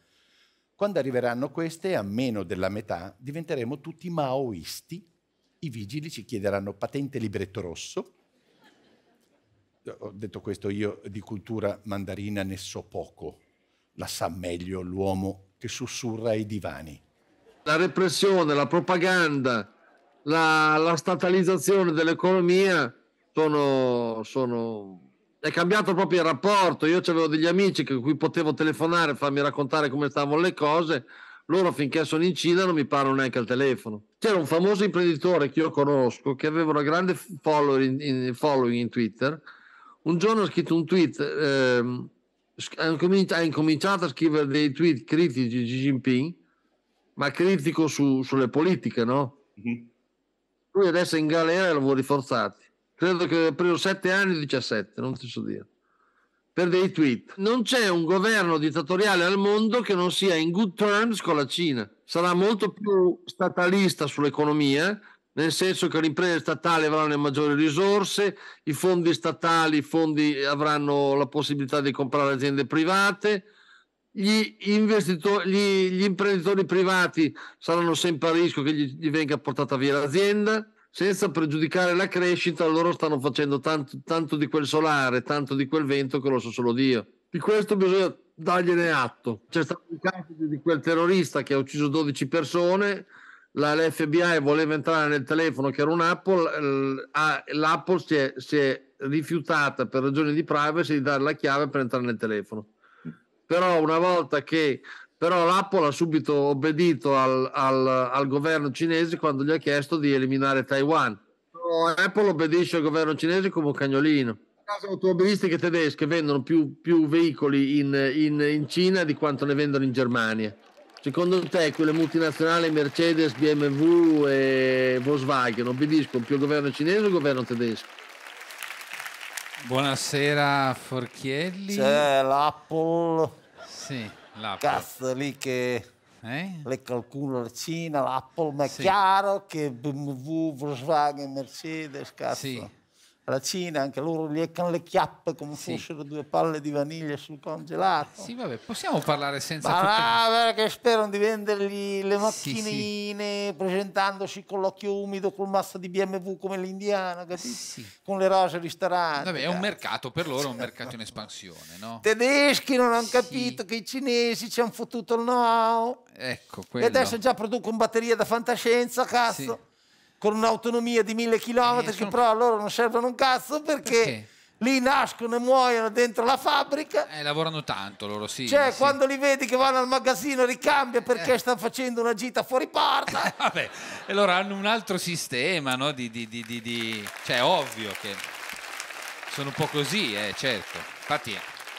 Quando arriveranno queste, a meno della metà, diventeremo tutti maoisti. I vigili ci chiederanno patente libretto rosso. Ho detto questo, io di cultura mandarina ne so poco. La sa meglio l'uomo che sussurra ai divani. La repressione, la propaganda, la, la statalizzazione dell'economia sono, sono è cambiato proprio il rapporto. Io avevo degli amici con cui potevo telefonare, farmi raccontare come stavano le cose. Loro finché sono in Cina non mi parlano neanche al telefono. C'era un famoso imprenditore che io conosco che aveva una grande following in, following in Twitter. Un giorno ha scritto un tweet, eh, ha incominciato a scrivere dei tweet critici di Xi Jinping, ma critico su, sulle politiche, no? Mm-hmm. Lui adesso è in galera e lavori forzati credo che preso 7 anni, 17, non ti so dire, per dei tweet. Non c'è un governo dittatoriale al mondo che non sia in good terms con la Cina. Sarà molto più statalista sull'economia, nel senso che le imprese statali avranno maggiori risorse, i fondi statali i fondi avranno la possibilità di comprare aziende private, gli, gli, gli imprenditori privati saranno sempre a rischio che gli, gli venga portata via l'azienda senza pregiudicare la crescita, loro stanno facendo tanto, tanto di quel solare, tanto di quel vento che lo so solo Dio. Di questo bisogna dargliene atto. C'è stato il caso di quel terrorista che ha ucciso 12 persone, la, l'FBI voleva entrare nel telefono che era un Apple, l'Apple si è, si è rifiutata per ragioni di privacy di dare la chiave per entrare nel telefono. Però una volta che però l'Apple ha subito obbedito al, al, al, governo cinese quando gli ha chiesto di eliminare Taiwan. Apple obbedisce al governo cinese come un cagnolino. Case automobilistiche tedesche vendono più, più veicoli in, in, in, Cina di quanto ne vendono in Germania. Secondo te quelle multinazionali Mercedes, BMW e Volkswagen obbediscono più al governo cinese o al governo tedesco? Buonasera Forchielli. C'è l'Apple. Sì cazzo lì che eh? le calcola la Cina, l'Apple, ma è sì. chiaro che BMW, Volkswagen, Mercedes, cazzo. Sì alla Cina, anche loro leccano le chiappe come sì. fossero due palle di vaniglia sul congelato. Sì, vabbè, possiamo parlare senza... Ah, no, che sperano di vendergli le macchinine, sì, sì. presentandosi con l'occhio umido, col mazzo di BMW come l'indiano, Sì. Con le rose ristoranti. Vabbè, è un mercato, per loro è un mercato in espansione, no? Tedeschi non hanno capito che i cinesi ci hanno fottuto il know-how. Ecco, quello. E adesso già producono batterie da fantascienza, cazzo con un'autonomia di mille chilometri eh, sono... che però a loro non servono un cazzo perché, perché? lì nascono e muoiono dentro la fabbrica. Eh, lavorano tanto loro, sì. Cioè, sì. quando li vedi che vanno al magazzino ricambia eh. perché eh. stanno facendo una gita fuori porta. Eh, vabbè, e loro hanno un altro sistema, no? Di, di, di, di, Cioè, ovvio che sono un po' così, eh, certo. Infatti,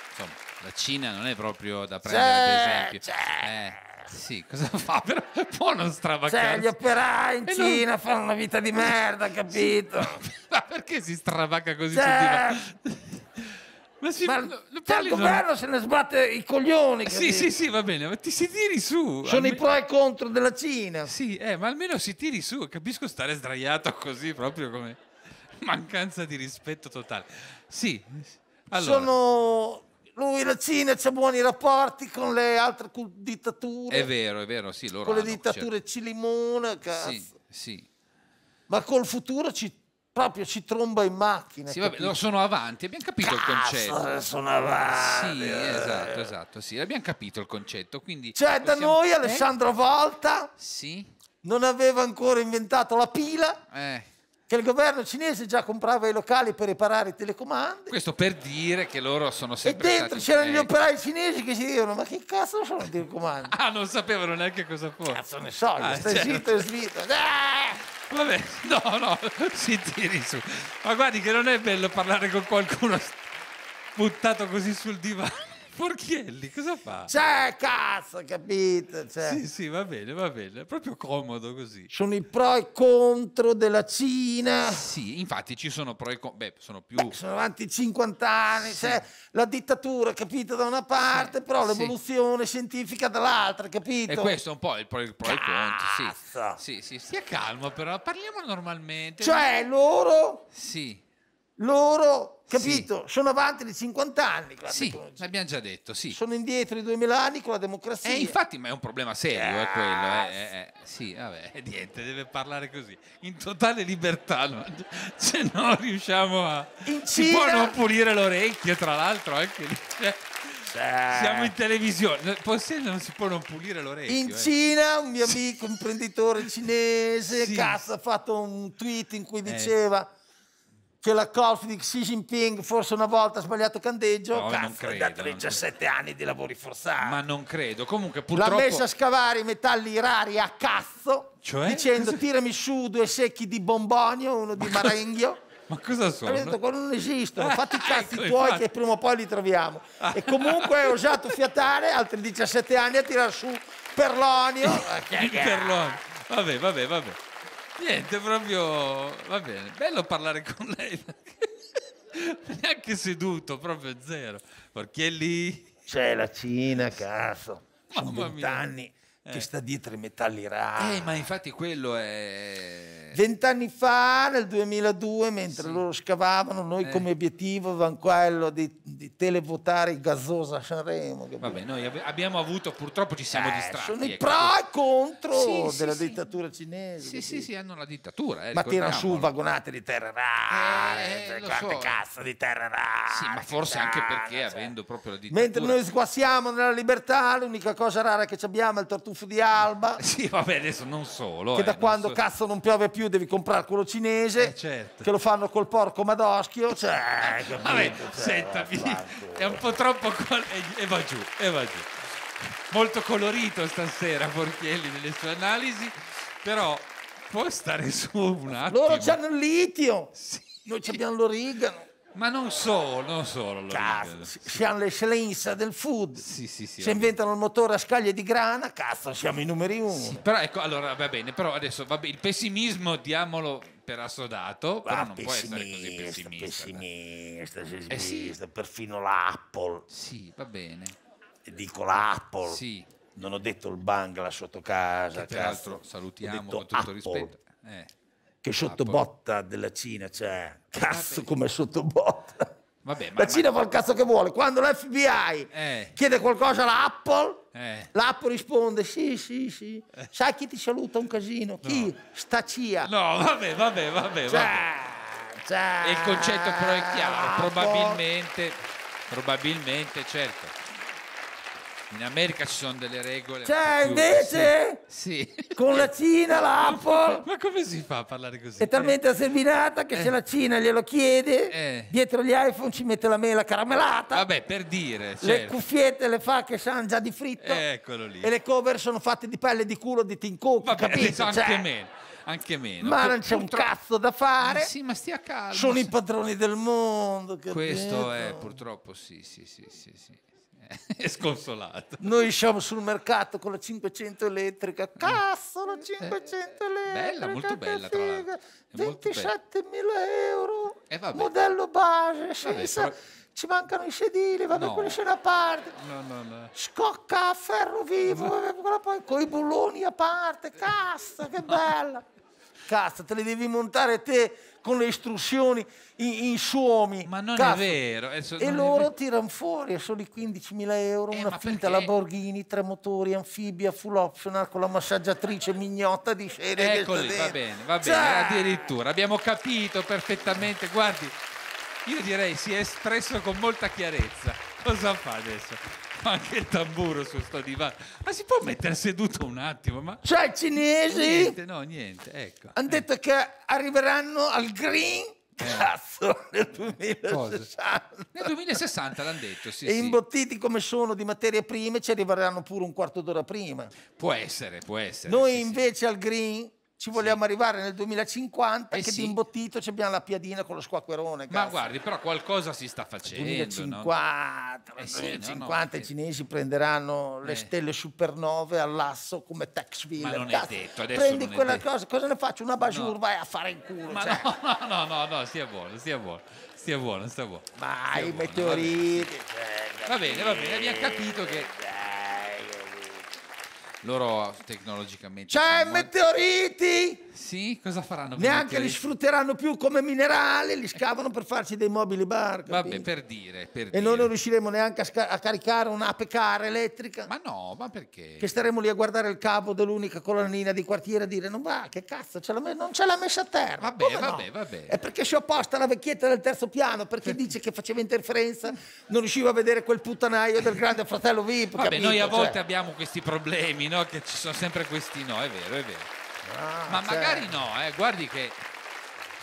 insomma, la Cina non è proprio da prendere ad cioè, esempio. C'è. Cioè. Eh. Sì, cosa fa? Però può non cioè, stravaccarsi. Cioè, gli operai in e Cina non... fanno una vita di merda, capito? Ma perché si stravacca così? Cioè... Ma, si, ma no, cioè, il governo non... se ne sbatte i coglioni. Sì, capito? sì, sì, va bene, ma ti si tiri su. Sono almeno... i pro e contro della Cina. Sì, eh, ma almeno si tiri su. Capisco stare sdraiato così, proprio come mancanza di rispetto totale. Sì, allora. Sono lui la Cina c'ha buoni rapporti con le altre dittature. È vero, è vero, sì, loro Con le dittature certo. cilimone, cazzo. Sì, sì. Ma col futuro ci proprio ci tromba in macchina. Sì, vabbè, sono avanti, abbiamo capito Cazzo, il concetto. Eh, sono avanti. Sì, eh. esatto, esatto, sì, abbiamo capito il concetto. Quindi cioè, possiamo... da noi eh? Alessandro Volta sì? non aveva ancora inventato la pila. Eh che il governo cinese già comprava i locali per riparare i telecomandi. Questo per dire che loro sono sempre. E dentro c'erano gli operai cinesi che si dicevano: Ma che cazzo sono i telecomandi? ah, non sapevano neanche cosa fosse. Cazzo ne so, ah, stai certo. zitto e zitto. Ah! Vabbè, no, no, si tiri su. Ma guardi che non è bello parlare con qualcuno buttato così sul divano. Forchielli, cosa fa? Cioè, cazzo, capito? Cioè. Sì, sì, va bene, va bene. È proprio comodo così. Sono i pro e contro della Cina. Sì, infatti ci sono pro e contro. Beh, sono più. Beh, sono avanti 50 anni. Sì. Cioè, la dittatura, capito, da una parte, sì. però l'evoluzione sì. scientifica dall'altra, capito? E questo è un po' il pro, il pro e il contro. Sì. sì, sì, stia calmo, però parliamo normalmente. Cioè, loro. Sì loro, capito, sì. sono avanti di 50 anni. Sì, l'abbiamo già detto, sì. Sono indietro di 2000 anni con la democrazia. E eh, infatti, ma è un problema serio, è eh, quello. Eh, eh, eh, sì, vabbè, eh, niente, deve parlare così. In totale libertà, no? se no riusciamo a... In Cina... Si può non pulire l'orecchio, tra l'altro, anche lì. Cioè, cioè... Siamo in televisione, possiamo, non si può non pulire l'orecchio. In eh. Cina un mio amico imprenditore cinese, sì. cazzo, ha fatto un tweet in cui diceva che la COF di Xi Jinping forse una volta ha sbagliato candeggio, no, cazzo, credo, è da 17 anni di lavori forzati. Ma non credo, comunque purtroppo... L'ha messa a scavare i metalli rari a cazzo, cioè? dicendo tirami su due secchi di bombonio, uno di Ma marenghio. Cosa... Ma cosa sono? Ho detto, non esistono, fatti i cazzi ecco, tuoi infatti. che prima o poi li troviamo. E comunque ho osato fiatare altri 17 anni a tirare su Perlonio. Il Perlonio, vabbè, vabbè, vabbè. Niente, proprio va bene. Bello parlare con lei. Neanche seduto, proprio zero. Perché lì. C'è la Cina, caso. Mamma mia. anni che eh. sta dietro i metalli rari. Eh, ma infatti quello è... Vent'anni fa, nel 2002, mentre sì. loro scavavano, noi eh. come obiettivo avevamo quello di, di televotare gasosa a Sanremo. Vabbè, noi ab abbiamo avuto, purtroppo ci siamo eh, distratti. Sono i ecco. pro e contro sì, della sì, dittatura cinese. Sì, sì, sì, hanno la dittatura. Eh, ma tirano su vagonate di terra rare, cioè, quante so. cazzo di terra rare. Sì, ma forse anche perché cioè. avendo proprio la dittatura... Mentre noi sguassiamo nella libertà, l'unica cosa rara che abbiamo è il tortufo Yusuf di Alba. Sì, vabbè, adesso non solo. Che eh, da quando so. cazzo non piove più devi comprare quello cinese. Eh, certo. Che lo fanno col porco madoschio. Cioè, capito, vabbè, cioè, sentami, è un po' troppo... E, e va giù, e va giù. Molto colorito stasera Forchielli nelle sue analisi, però può stare su un attimo. Loro hanno il litio. Sì. Noi abbiamo l'origano. Ma non solo, non solo. Cazzo, siamo le Schlenza del food. Sì, sì, sì. Se inventano il motore a scaglie di grana, cazzo, siamo i numeri uno. Sì, però ecco, allora va bene, però adesso va bene, il pessimismo diamolo per assodato, però non può essere così pessimista. Pessimista, pessimista, eh sì. perfino l'Apple. Sì, va bene. Dico l'Apple. Sì. Non ho detto il Bangla sotto casa. Che l'altro salutiamo con tutto Apple. rispetto. Eh che ah, sottobotta della Cina, cioè, eh, cazzo come sottobotta. Vabbè, ma, la Cina ma... fa il cazzo che vuole. Quando l'FBI eh. chiede qualcosa alla Apple, eh. l'Apple risponde: Sì, sì, sì. Eh. Sai chi ti saluta un casino? No. Chi? Sta CIA. No, vabbè, vabbè, vabbè. Cioè, Cioè, il concetto però è chiaro. Ah, probabilmente, probabilmente, certo. In America ci sono delle regole. Cioè, invece, sì. con la Cina, l'Apple. Ma come si fa a parlare così? È talmente asservinata che eh. se la Cina glielo chiede, eh. dietro gli iPhone ci mette la mela caramellata. Vabbè, per dire. Certo. Le cuffiette le fa che sanno già di fritto. Eccolo lì. E le cover sono fatte di pelle di culo di Tim Cook. Vabbè, capito? Anche cioè, meno. Anche meno. Ma non c'è un cazzo da fare. Ma sì, ma stia calmo. Sono i padroni del mondo. Capito? Questo è, purtroppo, sì, sì, sì, sì. sì. è sconsolato. Noi usciamo sul mercato con la 500 elettrica, mm. cazzo la 500 eh, eh, elettrica! Bella, molto bella tra l'altro. 27.000 euro, eh, modello base, senza... Vabbè, però ci mancano i sedili, vabbè, no. quelli sono a parte. No, no, no. Scocca a ferro vivo, no. con i bulloni a parte, cazzo, che bella. Cazzo, te le devi montare te con le istruzioni in, in suomi. Ma non Cazzo. è vero. Adesso e loro tirano fuori a soli 15.000 euro eh, una finta perché? Lamborghini, tre motori, anfibia, full optional con la massaggiatrice mignotta di scena. Eccoli, va bene, va bene, Ciao. addirittura. Abbiamo capito perfettamente. Guardi, io direi si è espresso con molta chiarezza. Cosa fa adesso? anche il tamburo su sto divano. Ma si può mettere seduto un attimo? Ma... Cioè, i cinesi? Niente, no, niente, ecco. Hanno eh. detto che arriveranno al green. Eh. Cazzo, nel 2060. Cosa? Nel 2060 l'hanno detto, sì, E sì. imbottiti come sono di materie prime ci arriveranno pure un quarto d'ora prima. Può essere, può essere. Noi sì, invece al green ci vogliamo sì. arrivare nel 2050 eh che sì. di imbottito ci abbiamo la piadina con lo squacquerone. Cazzo. Ma guardi, però qualcosa si sta facendo. 2050, no? eh 2050 eh, no, no, i cinesi eh. prenderanno le eh. stelle supernove all'asso come Tex Wheeler. Ma non cazzo. è detto, adesso Prendi quella detto. cosa, cosa ne faccio? Una basur, vai a fare in culo. Ma cioè. no, no, no, no, stia buono, sia buono, stia buono, stia buono. Vai, meteoriti. Va bene, va bene, abbiamo capito che... Loro tecnologicamente... C'è cioè, molto... meteoriti! Sì, cosa faranno? Neanche li sfrutteranno più come minerale, li scavano per farci dei mobili bar. Capito? Vabbè, per dire, per E dire. noi non riusciremo neanche a, a caricare un'ape pecara elettrica. Ma no, ma perché? Che staremo lì a guardare il capo dell'unica colonnina di quartiere a dire non va, che cazzo, ce non ce l'ha messa a terra. Vabbè, come vabbè, no? vabbè. È perché si è opposta la vecchietta del terzo piano, perché dice che faceva interferenza, non riusciva a vedere quel puttanaio del grande fratello VIP. Vabbè, capito? noi a cioè volte cioè... abbiamo questi problemi, no? no, che ci sono sempre questi no, è vero, è vero. Ah, Ma certo. magari no, eh, guardi che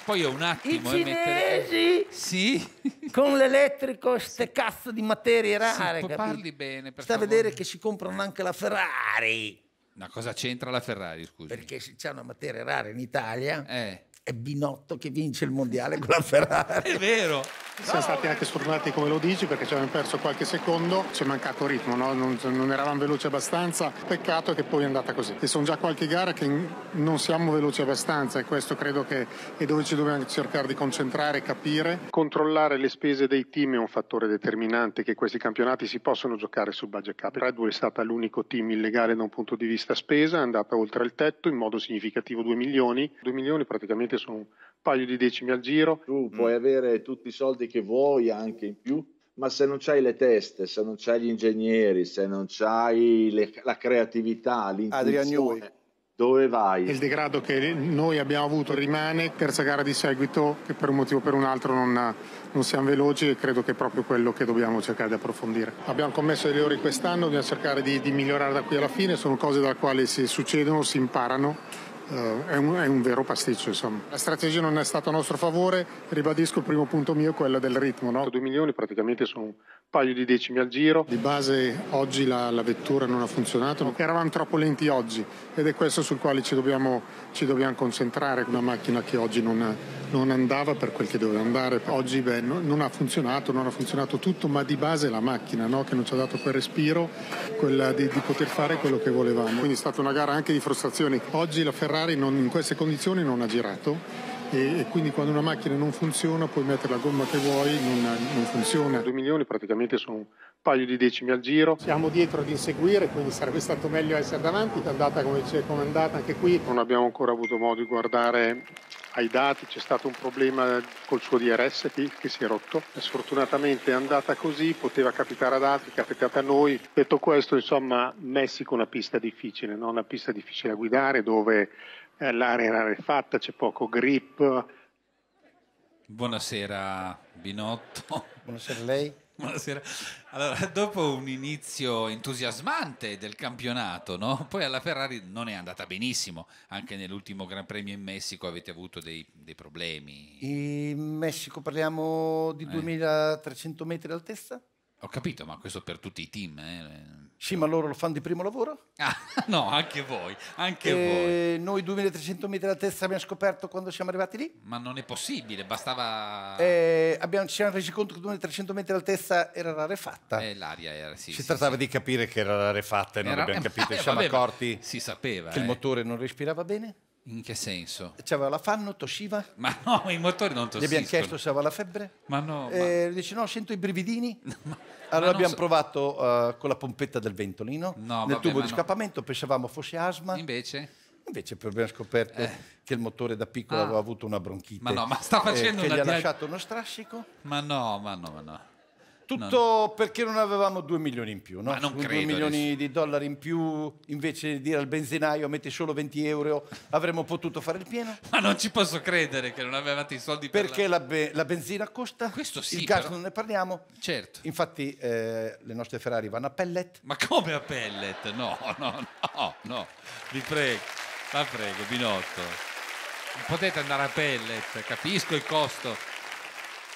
poi ho un attimo. I cinesi mettere... sì. con l'elettrico, ste cazzo di materie rare. Sì, parli bene. Per Sta a vedere che si comprano anche la Ferrari. Ma cosa c'entra la Ferrari, scusa? Perché se c'è una materia rara in Italia, eh è Binotto che vince il mondiale con la Ferrari. È vero. Siamo no, stati anche sfortunati come lo dici perché ci abbiamo perso qualche secondo, ci è mancato ritmo, no? non, non, eravamo veloci abbastanza, peccato che poi è andata così. E sono già qualche gara che non siamo veloci abbastanza e questo credo che è dove ci dobbiamo cercare di concentrare, capire. Controllare le spese dei team è un fattore determinante che questi campionati si possono giocare sul budget cap. Red Bull è stata l'unico team illegale da un punto di vista spesa, è andata oltre il tetto in modo significativo 2 milioni, 2 milioni praticamente solitamente sono un paio di decimi al giro. Tu mm. puoi avere tutti i soldi che vuoi, anche in più, ma se non c'hai le teste, se non c'hai gli ingegneri, se non c'hai le, la creatività, l'intuizione, dove vai? Il degrado che noi abbiamo avuto rimane, terza gara di seguito, che per un motivo o per un altro non, non siamo veloci e credo che è proprio quello che dobbiamo cercare di approfondire. Abbiamo commesso degli errori quest'anno, dobbiamo cercare di, di migliorare da qui alla fine, sono cose dalle quali si succedono, si imparano eh, è, un, è, un, vero pasticcio insomma. La strategia non è stata a nostro favore, ribadisco il primo punto mio, quello del ritmo. No? 2 milioni praticamente sono paio di decimi al giro. Di base oggi la, la vettura non ha funzionato, eravamo troppo lenti oggi ed è questo sul quale ci dobbiamo, ci dobbiamo concentrare, una macchina che oggi non, non, andava per quel che doveva andare, oggi beh, no, non ha funzionato, non ha funzionato tutto, ma di base la macchina no? che non ci ha dato quel respiro di, di, poter fare quello che volevamo, quindi è stata una gara anche di frustrazioni. Oggi la Ferrari non, in queste condizioni non ha girato e, e, quindi quando una macchina non funziona puoi mettere la gomma che vuoi, non, non funziona. 2 milioni praticamente sono un paio di decimi al giro. Siamo dietro ad inseguire, quindi sarebbe stato meglio essere davanti, è andata come c'è come è andata anche qui. Non abbiamo ancora avuto modo di guardare ai dati, c'è stato un problema col suo DRS che, che si è rotto. Sfortunatamente è andata così, poteva capitare ad altri, è capitata a noi. Detto questo, insomma, Messico è una pista difficile, no? una pista difficile da guidare dove eh, l'aria è rarefatta, c'è poco grip. Buonasera Binotto. Buonasera a lei. Buonasera. Allora, dopo un inizio entusiasmante del campionato, no? poi alla Ferrari non è andata benissimo, anche nell'ultimo Gran Premio in Messico avete avuto dei, dei problemi. In Messico parliamo di eh. 2300 metri d'altezza? Ho capito, ma questo per tutti i team. Eh. Sì, ma loro lo fanno di primo lavoro? Ah, no, anche voi, anche e voi. Noi 2300 metri alla testa abbiamo scoperto quando siamo arrivati lì. Ma non è possibile, bastava... Eh, abbiamo, ci siamo resi conto che 2300 metri alla testa era rarefatta. Eh, l'aria era, sì. Si sì, trattava sì. di capire che era rarefatta e non era... abbiamo eh, capito, ci siamo accorti. Si sapeva. Che il eh. motore non respirava bene? In che senso? Cioè, la fanno, tossiva. Ma no, i motori non tossiscono. Gli abbiamo chiesto se aveva la febbre. Ma no. Eh, ma... Dice no, sento i brividini. ma... Allora ma abbiamo so... provato uh, con la pompetta del ventolino no, nel vabbè, tubo di no. scappamento, pensavamo fosse asma. Invece? Invece abbiamo scoperto eh. che il motore da piccolo ah. aveva avuto una bronchite. Ma no, ma sta eh, facendo eh, che gli ha lasciato uno strascico. Ma no, ma no, ma no. Tutto no. perché non avevamo 2 milioni in più, no? Ma non 2 milioni di dollari in più, invece di dire al benzinaio metti solo 20 euro, avremmo potuto fare il pieno? Ma non ci posso credere che non avevate i soldi per la... La, be la benzina costa, Questo sì, il gas però... non ne parliamo. Certo. Infatti eh, le nostre Ferrari vanno a pellet. Ma come a pellet? No, no, no, no. Vi prego, la prego, Binotto. Non potete andare a pellet, capisco il costo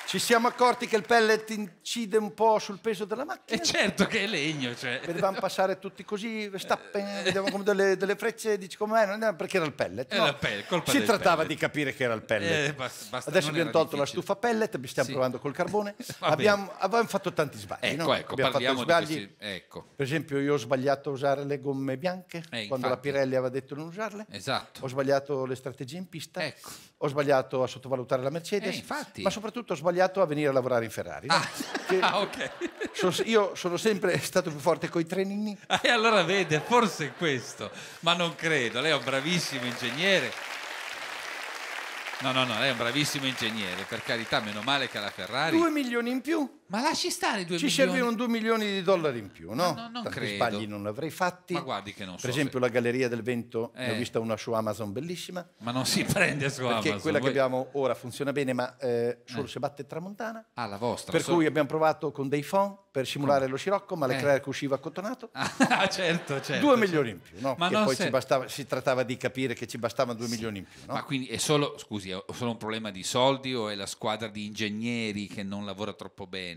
ci siamo accorti che il pellet incide un po' sul peso della macchina. E eh, certo che è legno. Cioè. Vedevamo passare tutti così, Verstappen, vedevamo come delle, delle frecce, dici come mai, perché era il pellet. Era no. Pel, si trattava pellet. di capire che era il pellet. Eh, basta, basta, Adesso abbiamo tolto difficile. la stufa pellet, stiamo sì. provando col carbone. Abbiamo, abbiamo, fatto tanti sbagli. Ecco, no? ecco, abbiamo fatto sbagli. Questi... Ecco. Per esempio io ho sbagliato a usare le gomme bianche, eh, quando infatti. la Pirelli aveva detto non usarle. Esatto. Ho sbagliato le strategie in pista. Ecco. Ho sbagliato a sottovalutare la Mercedes. Eh, ma soprattutto ho sbagliato sbagliato a venire a lavorare in Ferrari. No? Ah, ah ok. Sono, io sono sempre stato più forte con i trenini. Ah, e allora vede, forse è questo, ma non credo. Lei è un bravissimo ingegnere. No, no, no, lei è un bravissimo ingegnere, per carità, meno male che alla Ferrari. Due milioni in più. Ma lasci stare 2 milioni. Ci servivano 2 milioni di dollari in più, no? no non Tanti credo. sbagli non l'avrei fatti. Ma guardi che non so Per esempio, se... la Galleria del Vento, eh. ne ho eh. vista una su Amazon bellissima. Ma non si prende su perché Amazon. Perché quella voi... che abbiamo ora funziona bene, ma eh, solo eh. se batte tramontana. Ah, la vostra. Per so... cui abbiamo provato con dei font per simulare Come? lo scirocco, ma l'eclair eh. che usciva cottonato. Ah, certo, certo. 2 certo. milioni in più, no? Ma poi se... bastava, si trattava di capire che ci bastavano 2 sì. milioni in più, no? Ma quindi è solo, scusi, è solo un problema di soldi o è la squadra di ingegneri che non lavora troppo bene?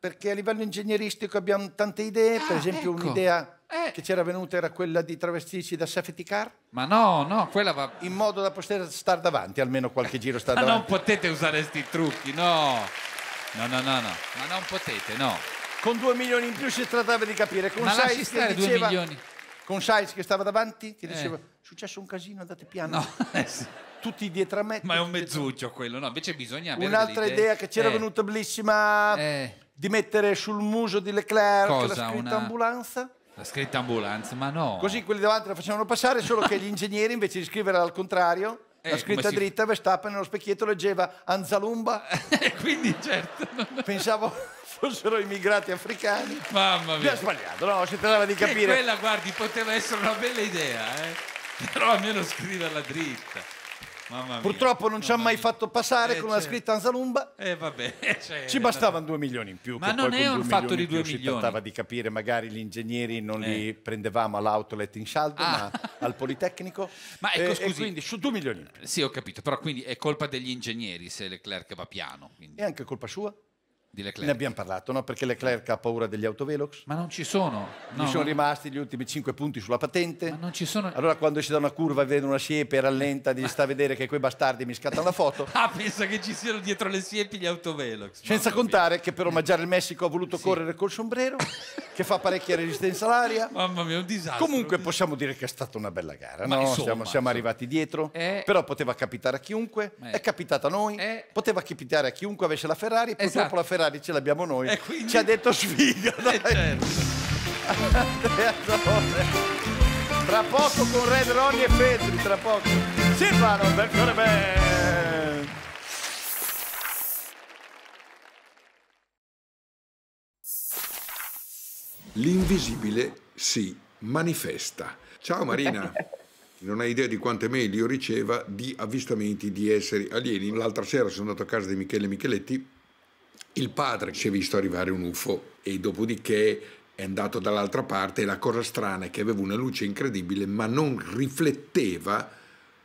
perché a livello ingegneristico abbiamo tante idee, ah, per esempio ecco. un'idea eh. che c'era venuta era quella di travestirci da safety car. Ma no, no, quella va... In modo da poter stare davanti, almeno qualche giro stare davanti. Ma non potete usare questi trucchi, no. No, no, no, no, ma non potete, no. Con due milioni in più si trattava di capire. Con ma lasci stare diceva, due milioni. Con Sainz che stava davanti, che eh. diceva, eh. è successo un casino, andate piano. No, eh tutti dietro a me. Ma è un mezzuccio quello, no? Invece bisogna avere Un'altra idea che c'era eh. venuta bellissima. Eh di mettere sul muso di Leclerc Cosa? la scritta Una... ambulanza? La scritta ambulanza, ma no. Così quelli davanti la facevano passare, solo che gli ingegneri invece di scrivere al contrario, eh, la scritta si... dritta, Verstappen nello specchietto leggeva Anzalumba. Eh, quindi certo. Non... Pensavo fossero immigrati africani. Mamma mia. Mi ha sbagliato, no? Si trattava di capire. E quella, guardi, poteva essere una bella idea, eh? però almeno scriverla dritta. Purtroppo non ci ha mai fatto passare eh, con una certo. scritta Anzalumba. Eh, vabbè, cioè, ci eh, bastavano due milioni in più. Ma non è un fatto di due milioni. Si trattava di capire, magari gli ingegneri non eh. li prendevamo all'outlet in scialdo, ah. ma al Politecnico. Ma ecco, eh, scusi. quindi su due milioni in più. Sì, ho capito, però quindi è colpa degli ingegneri se Leclerc va piano. Quindi. È anche colpa sua? Di Leclerc. Ne abbiamo parlato, no? Perché Leclerc ha paura degli autovelox. Ma non ci sono. No, Gli sono no. rimasti gli ultimi 5 punti sulla patente. Ma non ci sono. Allora quando esce da una curva e vede una siepe, rallenta, gli sta a vedere che quei bastardi mi scattano la foto. ah, pensa che ci siano dietro le siepi gli autovelox. Senza contare mia. che per omaggiare il Messico ha voluto sì. correre col sombrero, che fa parecchia resistenza all'aria. Mamma mia, un disastro. Comunque possiamo dire che è stata una bella gara, Ma no? Insomma, siamo, siamo, arrivati dietro, è... Eh. però poteva capitare a chiunque, è, eh. è capitata a noi, è... Eh. poteva capitare a chiunque avesse la Ferrari, purtroppo esatto. la Ferrari Ferrari ce l'abbiamo noi. E quindi... Ci ha detto sfiga, eh, dai. Certo. Tra poco con Red Ronnie e Petri, tra poco. Silvano Bertone Band. L'invisibile si manifesta. Ciao Marina. Non hai idea di quante mail io riceva di avvistamenti di esseri alieni. L'altra sera sono andato a casa di Michele Micheletti il padre si è visto arrivare un UFO e dopodiché è andato dall'altra parte e la cosa strana è che aveva una luce incredibile ma non rifletteva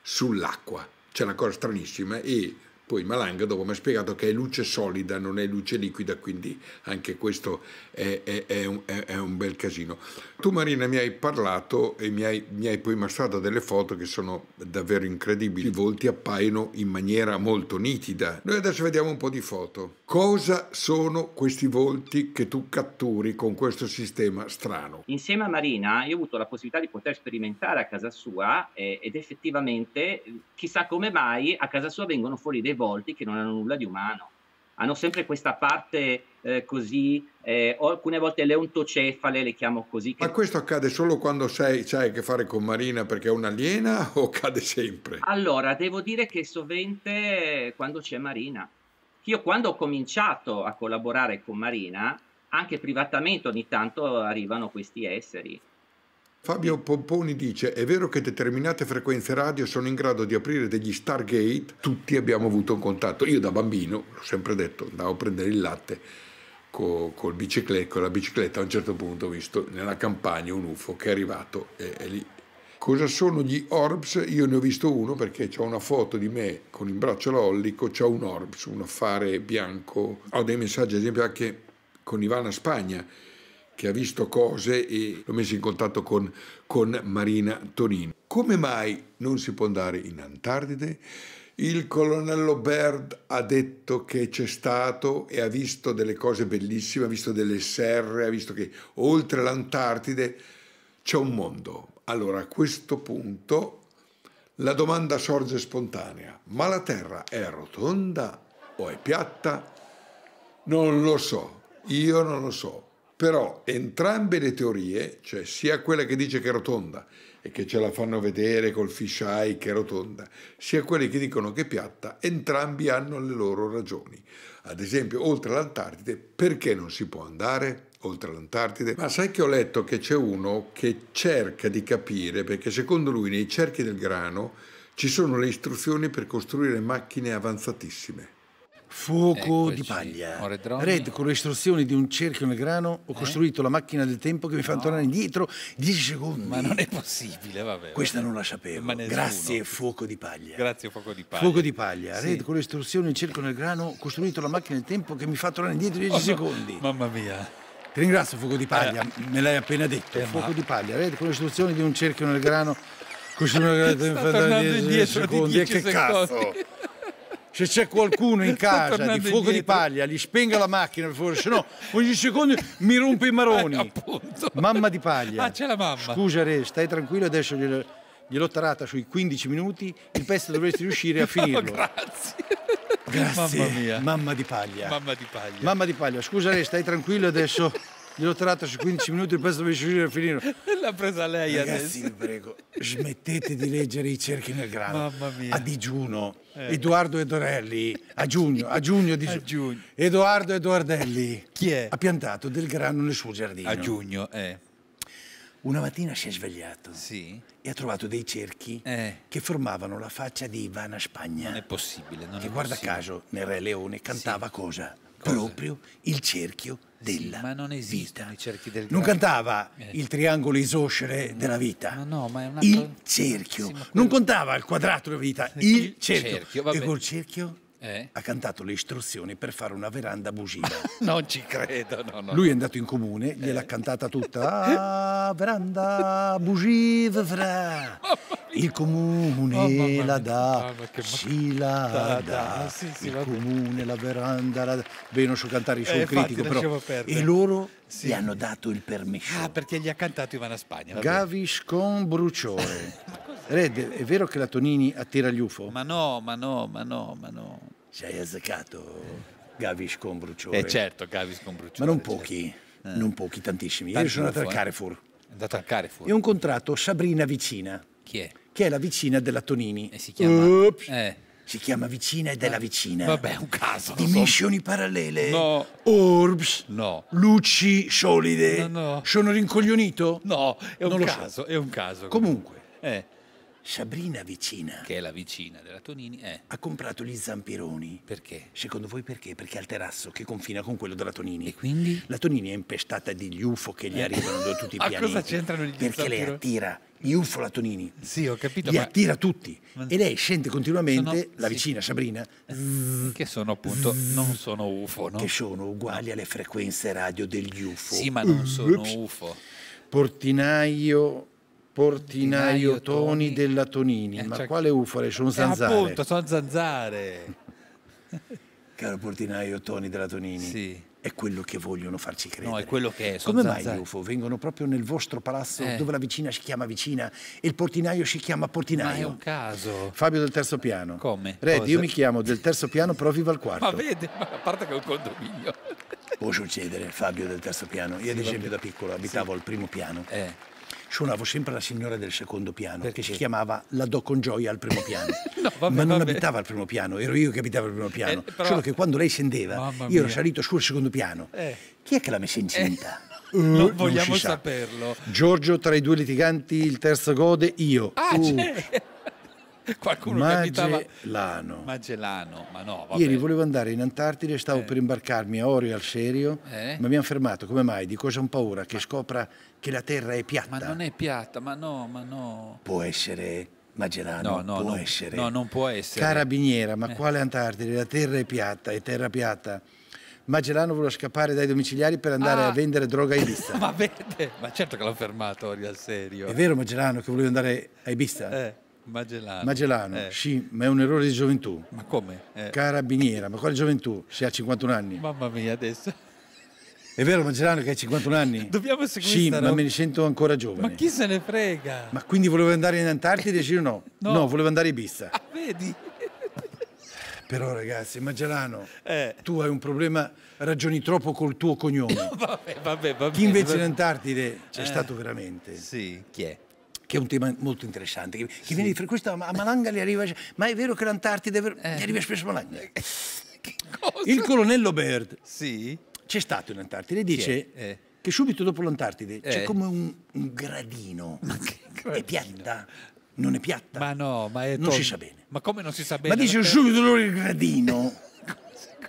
sull'acqua. C'è una cosa stranissima e poi Malanga dopo mi ha spiegato che è luce solida, non è luce liquida, quindi anche questo è, è, è, un, è un, bel casino. Tu Marina mi hai parlato e mi hai, mi hai poi mostrato delle foto che sono davvero incredibili, i volti appaiono in maniera molto nitida. Noi adesso vediamo un po' di foto. Cosa sono questi volti che tu catturi con questo sistema strano? Insieme a Marina io ho avuto la possibilità di poter sperimentare a casa sua eh, ed effettivamente eh, chissà come mai a casa sua vengono fuori dei volti coinvolti che non hanno nulla di umano. Hanno sempre questa parte eh, così, eh, o alcune volte le ontocefale le chiamo così. Che... Ma questo accade solo quando sei, c'hai a che fare con Marina perché è un'aliena o accade sempre? Allora, devo dire che sovente eh, quando c'è Marina. Io quando ho cominciato a collaborare con Marina, anche privatamente ogni tanto arrivano questi esseri. Fabio Pomponi dice: È vero che determinate frequenze radio sono in grado di aprire degli Stargate? Tutti abbiamo avuto un contatto. Io da bambino, l'ho sempre detto, andavo a prendere il latte col, col bicicletta, con la bicicletta. A un certo punto ho visto nella campagna un UFO che è arrivato e è lì. Cosa sono gli orbs? Io ne ho visto uno perché ho una foto di me con in braccio l'ollico, c'è un orbs, un affare bianco. Ho dei messaggi, ad esempio, anche con Ivana Spagna che ha visto cose e l'ho messo in contatto con, con Marina Tonini. Come mai non si può andare in Antartide? Il colonnello Baird ha detto che c'è stato e ha visto delle cose bellissime, ha visto delle serre, ha visto che oltre l'Antartide c'è un mondo. Allora a questo punto la domanda sorge spontanea, ma la Terra è rotonda o è piatta? Non lo so, io non lo so. Però entrambe le teorie, cioè sia quella che dice che è rotonda e che ce la fanno vedere col fisheye che è rotonda, sia quelle che dicono che è piatta, entrambi hanno le loro ragioni. Ad esempio, oltre l'Antartide, perché non si può andare? oltre l'Antartide. Ma sai che ho letto che c'è uno che cerca di capire, perché secondo lui nei cerchi del grano ci sono le istruzioni per costruire macchine avanzatissime. Fuoco Eccoci. di paglia. Red, con le istruzioni di un cerchio nel grano, ho eh? costruito la macchina del tempo che mi fa no. tornare indietro 10 secondi. Ma non è possibile, vabbè. Questa non la sapevo. Grazie, fuoco di paglia. Grazie, fuoco di paglia. Fuoco di paglia. Sì. Red, con le istruzioni di un cerchio nel grano, ho costruito la macchina del tempo che mi fa tornare indietro 10 oh, secondi. No. Mamma mia. Ti ringrazio, fuoco di paglia, eh. me l'hai appena detto. Eh, fuoco ma... di paglia. Red, con le istruzioni di un cerchio nel grano, costruito la macchina del tempo che mi fa tornare indietro 10 secondi. E che secondi. cazzo! se c'è qualcuno in casa di fuoco indietro. di paglia, gli spenga la macchina per favore, se no ogni secondo mi rompe i maroni. Eh, mamma di paglia. Ah, c'è la mamma. Scusa Re, stai tranquillo, adesso gliel'ho tarata sui 15 minuti, il pezzo dovresti riuscire a finirlo. No, grazie. Grazie. Mamma mia. Mamma di paglia. Mamma di paglia. Mamma di paglia. Scusa Re, stai tranquillo adesso. Gli ho tratto 15 minuti e penso di riuscire a finire. L'ha presa lei Ragazzi, adesso. vi prego, smettete di leggere i cerchi nel grano. Mamma mia. A digiuno. Eh. Edoardo Edorelli, a giugno, a giugno di a giugno. Edoardo Edoardelli. Chi è? Ha piantato del grano nel suo giardino. A giugno, eh. Una mattina si è svegliato sì. e ha trovato dei cerchi eh. che formavano la faccia di Ivana Spagna. Non è possibile, non che è guarda possibile. caso nel Re Leone cantava sì. cosa? Cosa? proprio il cerchio della sì, ma non vita. I cerchi del non cantava eh. il triangolo isoscere no, della vita, no, no, ma è una... il cerchio, sì, quello... non contava il quadrato della vita, il cerchio, cerchio e col cerchio eh? ha cantato le istruzioni per fare una veranda bugia. non ci credo, no, no. Lui è andato in comune, gliel'ha eh? cantata tutta, ah, veranda bugia, fra. Oh, il comune oh, la dà, ah, sì la dà, il comune la veranda la dà. Beh, non so cantare, io sono eh, critico, però. E loro sì. gli hanno dato il permesso. Ah, perché gli ha cantato Ivana Spagna. Gaviscon Bruciore. Red, è vero che la Tonini attira gli UFO? Ma no, ma no, ma no, ma no. Ci hai azzeccato Gavis con Bruciore. Eh certo, Gavis con Bruciore. Ma non pochi, certo. Eh. non pochi, tantissimi. Tanti Ieri sono andato al eh. Carrefour. andato al Carrefour. E un contratto Sabrina Vicina. Chi è? che è la vicina della Tonini. E si chiama... Eh. Si chiama Vicina ed è la eh. vicina. Vabbè, un caso. Dimensioni so. parallele. No. Orbs. No. Luci solide. No, no. Sono rincoglionito? No, è un non caso, so. è un caso. Comunque, eh. Sabrina vicina. Che è la vicina della Tonini, eh. Ha comprato gli zampironi. Perché? Secondo voi perché? Perché al terrazzo che confina con quello della Tonini. E quindi? La Tonini è impestata degli UFO che gli eh. arrivano da tutti i pianeti. Ma cosa c'entrano gli Perché zampironi? lei attira gli UFO la Tonini. Sì, ho capito. Li ma... attira tutti. Ma... E lei scende continuamente, sono... la vicina sì. Sabrina. Eh, che sono appunto, zzz, non sono UFO, no? Che sono uguali alle frequenze radio degli UFO. Sì, ma non eh, sono UFO. Portinaio portinaio Toni della Tonini. Eh, Ma cioè, quale ufore? Sono eh, zanzare. Eh, appunto, sono zanzare. Caro portinaio Toni della Tonini. Sì. È quello che vogliono farci credere. No, è quello che è. Come zanzare. mai gli UFO vengono proprio nel vostro palazzo eh. dove la vicina si chiama vicina e il portinaio si chiama portinaio? Ma è un caso. Fabio del terzo piano. Come? Red, Cosa? io mi chiamo del terzo piano, però vivo al quarto. Ma vede, ma a parte che è un condominio. Può succedere, Fabio del terzo piano. Io sì, ad esempio da piccolo abitavo sì. al primo piano. Eh suonavo sempre la signora del secondo piano, Perché? che si chiamava La Do con gioia al primo piano. no, vabbè, Ma non vabbè. abitava al primo piano, ero io che abitavo al primo eh, piano. Eh, però... Solo che quando lei scendeva, io ero salito sul secondo piano. Eh. Chi è che l'ha messa incinta? Eh. Uh, non vogliamo non saperlo. Giorgio tra i due litiganti, il terzo gode, io. Ah, uh. Qualcuno Magellano. che abitava Magellano, ma no. Vabbè. Ieri volevo andare in Antartide, stavo eh. per imbarcarmi a Orio al serio, eh. ma mi hanno fermato. Come mai? Di cosa ho paura? Che scopra che la Terra è piatta. Ma non è piatta, ma no, ma no. Può essere Magellano, no, no, può non, essere. No, non può essere. Carabiniera, ma eh. quale Antartide? La Terra è piatta, è terra piatta. Magellano voleva scappare dai domiciliari per andare ah. a vendere droga a Ibiza. ma, vede, ma certo che l'ho fermato, Orio al serio. È vero Magellano che volevo andare a Ibiza? Eh. Magellano. Magellano, eh. sì, ma è un errore di gioventù. Ma come? Eh. Carabiniera, ma quale gioventù? Se ha 51 anni. Mamma mia, adesso. È vero Magellano che hai 51 anni? Dobbiamo seguire. Sì, ma me ne sento ancora giovane. Ma chi se ne frega? Ma quindi volevo andare in Antartide e no. no? No, volevo andare in Ibiza. Ah, vedi? Però ragazzi, Magellano, eh. tu hai un problema, ragioni troppo col tuo cognome. vabbè, vabbè, vabbè. Chi invece vabbè. in Antartide c'è eh. stato veramente? Sì, chi è? che è un tema molto interessante. Che, sì. viene di frequenza a Malanga le arriva, ma è vero che l'Antartide è vero, eh. arriva spesso a Malanga. Eh. Il colonnello Baird sì. c'è stato in Antartide e dice eh. che subito dopo l'Antartide eh. c'è come un, un gradino. Ma che gradino. È piatta non è piatta. Ma no, ma è non si sa bene. Ma come non si sa bene? Ma dice subito loro il gradino. cosa,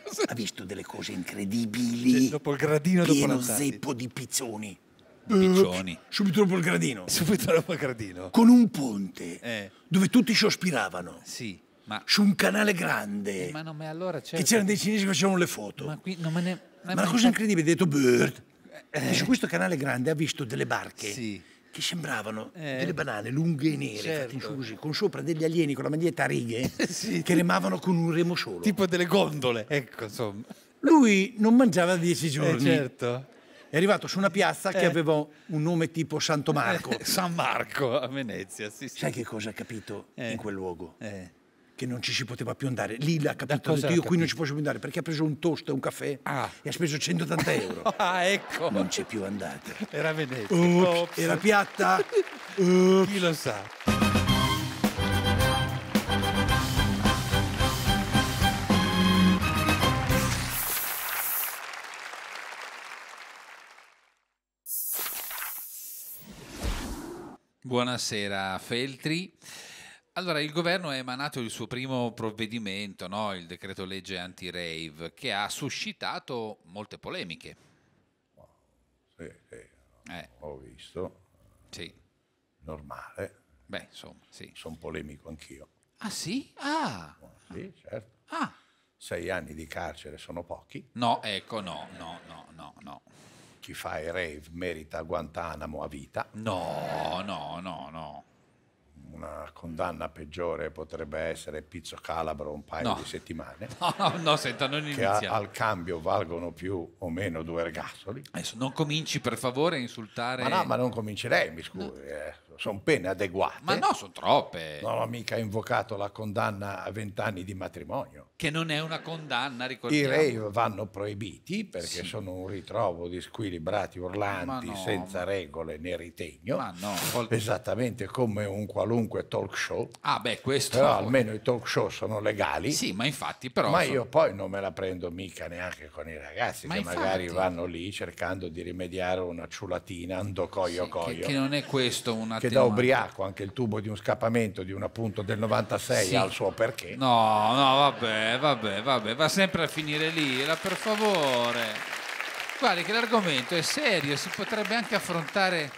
cosa? Ha visto delle cose incredibili. Cioè, dopo il gradino pieno dopo zeppo di pizzoni. Eh, Piccioni. Subito dopo il gradino. Subito dopo il gradino. Con un ponte eh. dove tutti sospiravano. Sì. Ma... Su un canale grande. Eh, ma no, ma allora certo. Che c'erano dei cinesi che facevano le foto. Ma, qui, no, ma, ne... ma, ma la cosa incredibile, ha detto Bird, eh. su questo canale grande ha visto delle barche. Sì che sembravano eh. delle banane lunghe e nere, certo. Infusi, con sopra degli alieni con la maglietta a righe sì. che remavano con un remo solo. Tipo delle gondole, ecco insomma. Lui non mangiava da dieci eh, giorni. Eh, certo è arrivato su una piazza che eh. aveva un nome tipo Santo Marco. Eh, San Marco a Venezia, sì, sì. Sai che cosa ha capito eh. in quel luogo? Eh. Che non ci si poteva più andare. Lì l'ha capito, detto, io qui non ci posso più andare perché ha preso un toast e un caffè ah. e ha speso 180 euro. ah, ecco. Non c'è più andata. Era Venezia. Oops, Oops. Era piatta. Chi lo sa. Buonasera Feltri. Allora, il governo ha emanato il suo primo provvedimento, no? il decreto legge anti-rave, che ha suscitato molte polemiche. Sì, sì. Eh. ho visto. Sì. Normale. Beh, insomma, sì. Sono polemico anch'io. Ah sì? Ah! Sì, certo. Ah! Sei anni di carcere sono pochi. No, ecco, no, no, no, no, no chi fa i rave merita Guantanamo a vita. No, no, no, no. Una condanna peggiore potrebbe essere Pizzo Calabro un paio no. di settimane. No, no, no senta, non inizia. Che a, al cambio valgono più o meno due ergassoli. Adesso non cominci per favore a insultare. Ma no, ma non comincerei, mi scusi. No. Eh sono pene adeguate. Ma no, sono troppe. Non ho mica invocato la condanna a vent'anni di matrimonio. Che non è una condanna, ricordiamo. I rave vanno proibiti perché sì. sono un ritrovo di squilibrati urlanti no, senza ma... regole né ritegno. Ma no. Col... Esattamente come un qualunque talk show. Ah beh, questo... Però almeno i talk show sono legali. Sì, ma infatti però... Ma sono... io poi non me la prendo mica neanche con i ragazzi ma che infatti... magari vanno lì cercando di rimediare una ciulatina, ando coio sì, coio. Che, che non è questo una perché da ubriaco anche il tubo di un scappamento di un appunto del 96 sì. ha il suo perché. No, no, vabbè, vabbè, vabbè, va sempre a finire lì, là, per favore. Guardi che l'argomento è serio, si potrebbe anche affrontare...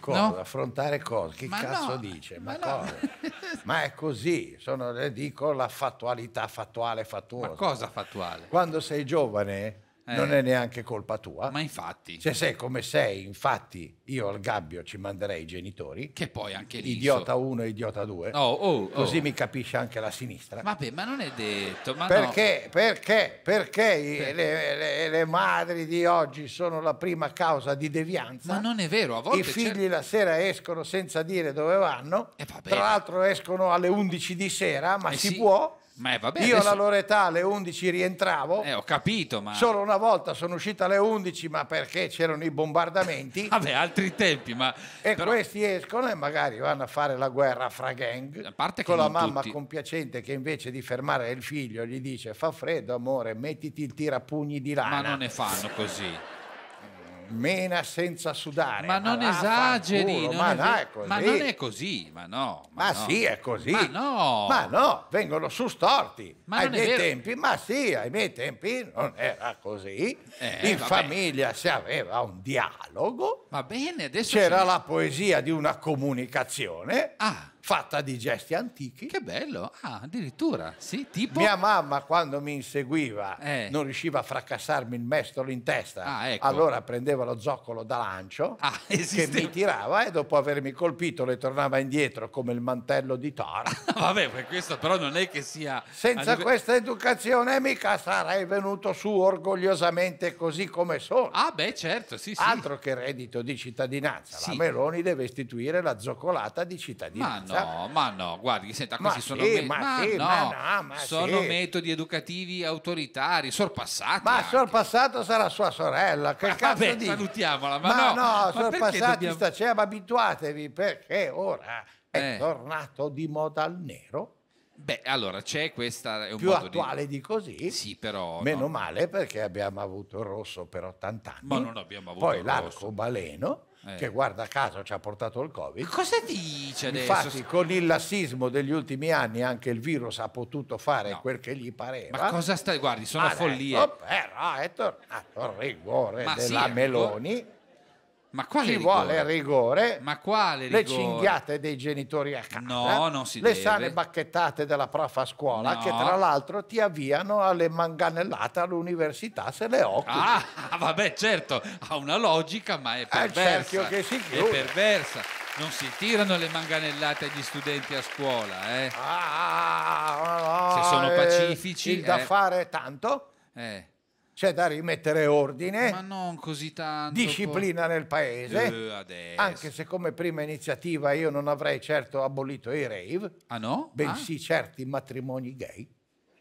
Cosa? No? Affrontare cosa? Che ma cazzo no, dice? Ma, ma, no. ma, è così, sono, le eh, dico la fattualità fattuale fattuale. Ma cosa fattuale? Quando sei giovane eh. non è neanche colpa tua. Ma infatti. Se sei come sei, infatti, io al gabbio ci manderei i genitori. Che poi anche lì. Idiota 1 e idiota 2. Oh, oh, così oh. mi capisce anche la sinistra. Vabbè, ma non è detto. perché, no. perché, perché, perché? Le, le, le, madri di oggi sono la prima causa di devianza. Ma non è vero, a volte. I figli la sera escono senza dire dove vanno. Eh, Tra l'altro escono alle 11 di sera, ma eh, si sì. può ma eh, vabbè, Io adesso... alla loro età alle 11 rientravo. Eh, ho capito, ma... Solo una volta sono uscita alle 11, ma perché c'erano i bombardamenti. vabbè, altri tempi, ma... E Però... questi escono e magari vanno a fare la guerra fra gang. A parte con la mamma tutti... compiacente che invece di fermare il figlio gli dice fa freddo amore, mettiti il tirapugni di lana. Ma non ne fanno così mena senza sudare. Ma, non ah, esageri, non ma, no, è così. ma non è così, ma no. Ma, ma no. sì, è così. Ma no. Ma no, vengono sustorti. Ma ai miei tempi, ma sì, ai miei tempi non era così. Eh, In vabbè. famiglia si aveva un dialogo. Va bene, adesso... C'era si... la poesia di una comunicazione. Ah fatta di gesti antichi. Che bello, ah, addirittura, sì, tipo... Mia mamma quando mi inseguiva eh. non riusciva a fracassarmi il mestolo in testa, ah, ecco. allora prendeva lo zoccolo da lancio ah, che mi tirava e dopo avermi colpito le tornava indietro come il mantello di Thor. Vabbè, per questo però non è che sia... Senza live... questa educazione mica sarei venuto su orgogliosamente così come sono. Ah beh, certo, sì, sì. Altro che reddito di cittadinanza, sì. la Meloni deve istituire la zoccolata di cittadinanza. No, cioè, ma no, guardi, senta, ma questi sì, sono, me- ma ma sì, no, no, sono sì. metodi educativi autoritari, sorpassati. Ma anche. sorpassato sarà sua sorella, che ah, cazzo vabbè, dici? salutiamola, ma, ma no, no sorpassati dobbiamo... sta cena, cioè, ma abituatevi perché ora è eh. tornato di moda al nero. Beh, allora c'è questa. È un più attuale di... di... così. Sì, però. Meno no. male perché abbiamo avuto il rosso per 80 anni. Ma non abbiamo avuto Poi l'arcobaleno. Eh. che guarda caso ci ha portato il Covid. Cosa dice adesso? Infatti con il lassismo degli ultimi anni anche il virus ha potuto fare no. quel che gli pareva. Ma cosa stai? Guardi, sono ah, follie. Oh, però è tornato ah, il rigore Ma della sì, ecco. Meloni. Ma quale ci rigore? vuole rigore, ma quale rigore? le cinghiate dei genitori a casa, no, eh? non si le deve. sane bacchettate della prof a scuola, no. che tra l'altro ti avviano alle manganellate all'università se le occupi. Ah, vabbè, certo, ha una logica, ma è perversa. È, che si chiude. è perversa. Non si tirano le manganellate agli studenti a scuola, eh? Ah, no, se sono eh, pacifici. Eh, da fare tanto. Eh c'è da rimettere ordine, ma non così tanto, disciplina nel paese, eh, anche se come prima iniziativa io non avrei certo abolito i rave, ah, no? bensì ah. certi matrimoni gay.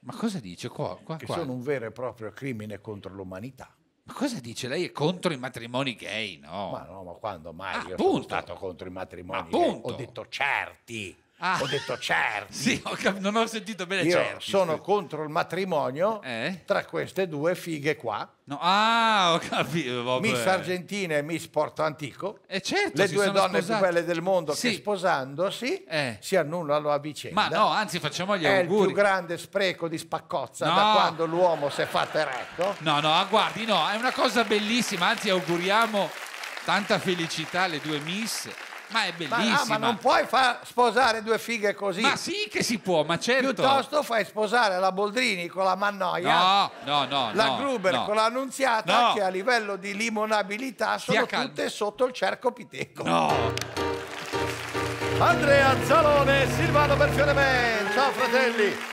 Ma cosa dice qua? qua che qua. sono un vero e proprio crimine contro l'umanità. Ma cosa dice? Lei è contro i matrimoni gay, no? Ma no, ma quando mai ah, io appunto. sono stato contro i matrimoni ma gay? Ho detto certi. Ah. Ho detto certo. Sì, ho cap- non ho sentito bene Io sono contro il matrimonio eh? tra queste due fighe qua. No, ah, ho capito. Vabbè. Miss Argentina e Miss Porto Antico. Eh certo, le due donne sposate. più belle del mondo sì. che sposandosi eh. si annullano a vicenda. Ma no, anzi facciamo gli È auguri. È il più grande spreco di spaccozza no. da quando l'uomo si è fatto eretto. No, no, ah, guardi, no, è una cosa bellissima, anzi auguriamo tanta felicità alle due Miss. Ma è bellissima. Ma, ah, ma non puoi far sposare due fighe così. Ma sì che si può, ma certo. Piuttosto fai sposare la Boldrini con la Mannoia. No, no, no. La no, Gruber no. con l'Annunziata no. che a livello di limonabilità sono tutte sotto il cerco piteco. No. Andrea Zalone, Silvano Berfionemen, ciao fratelli!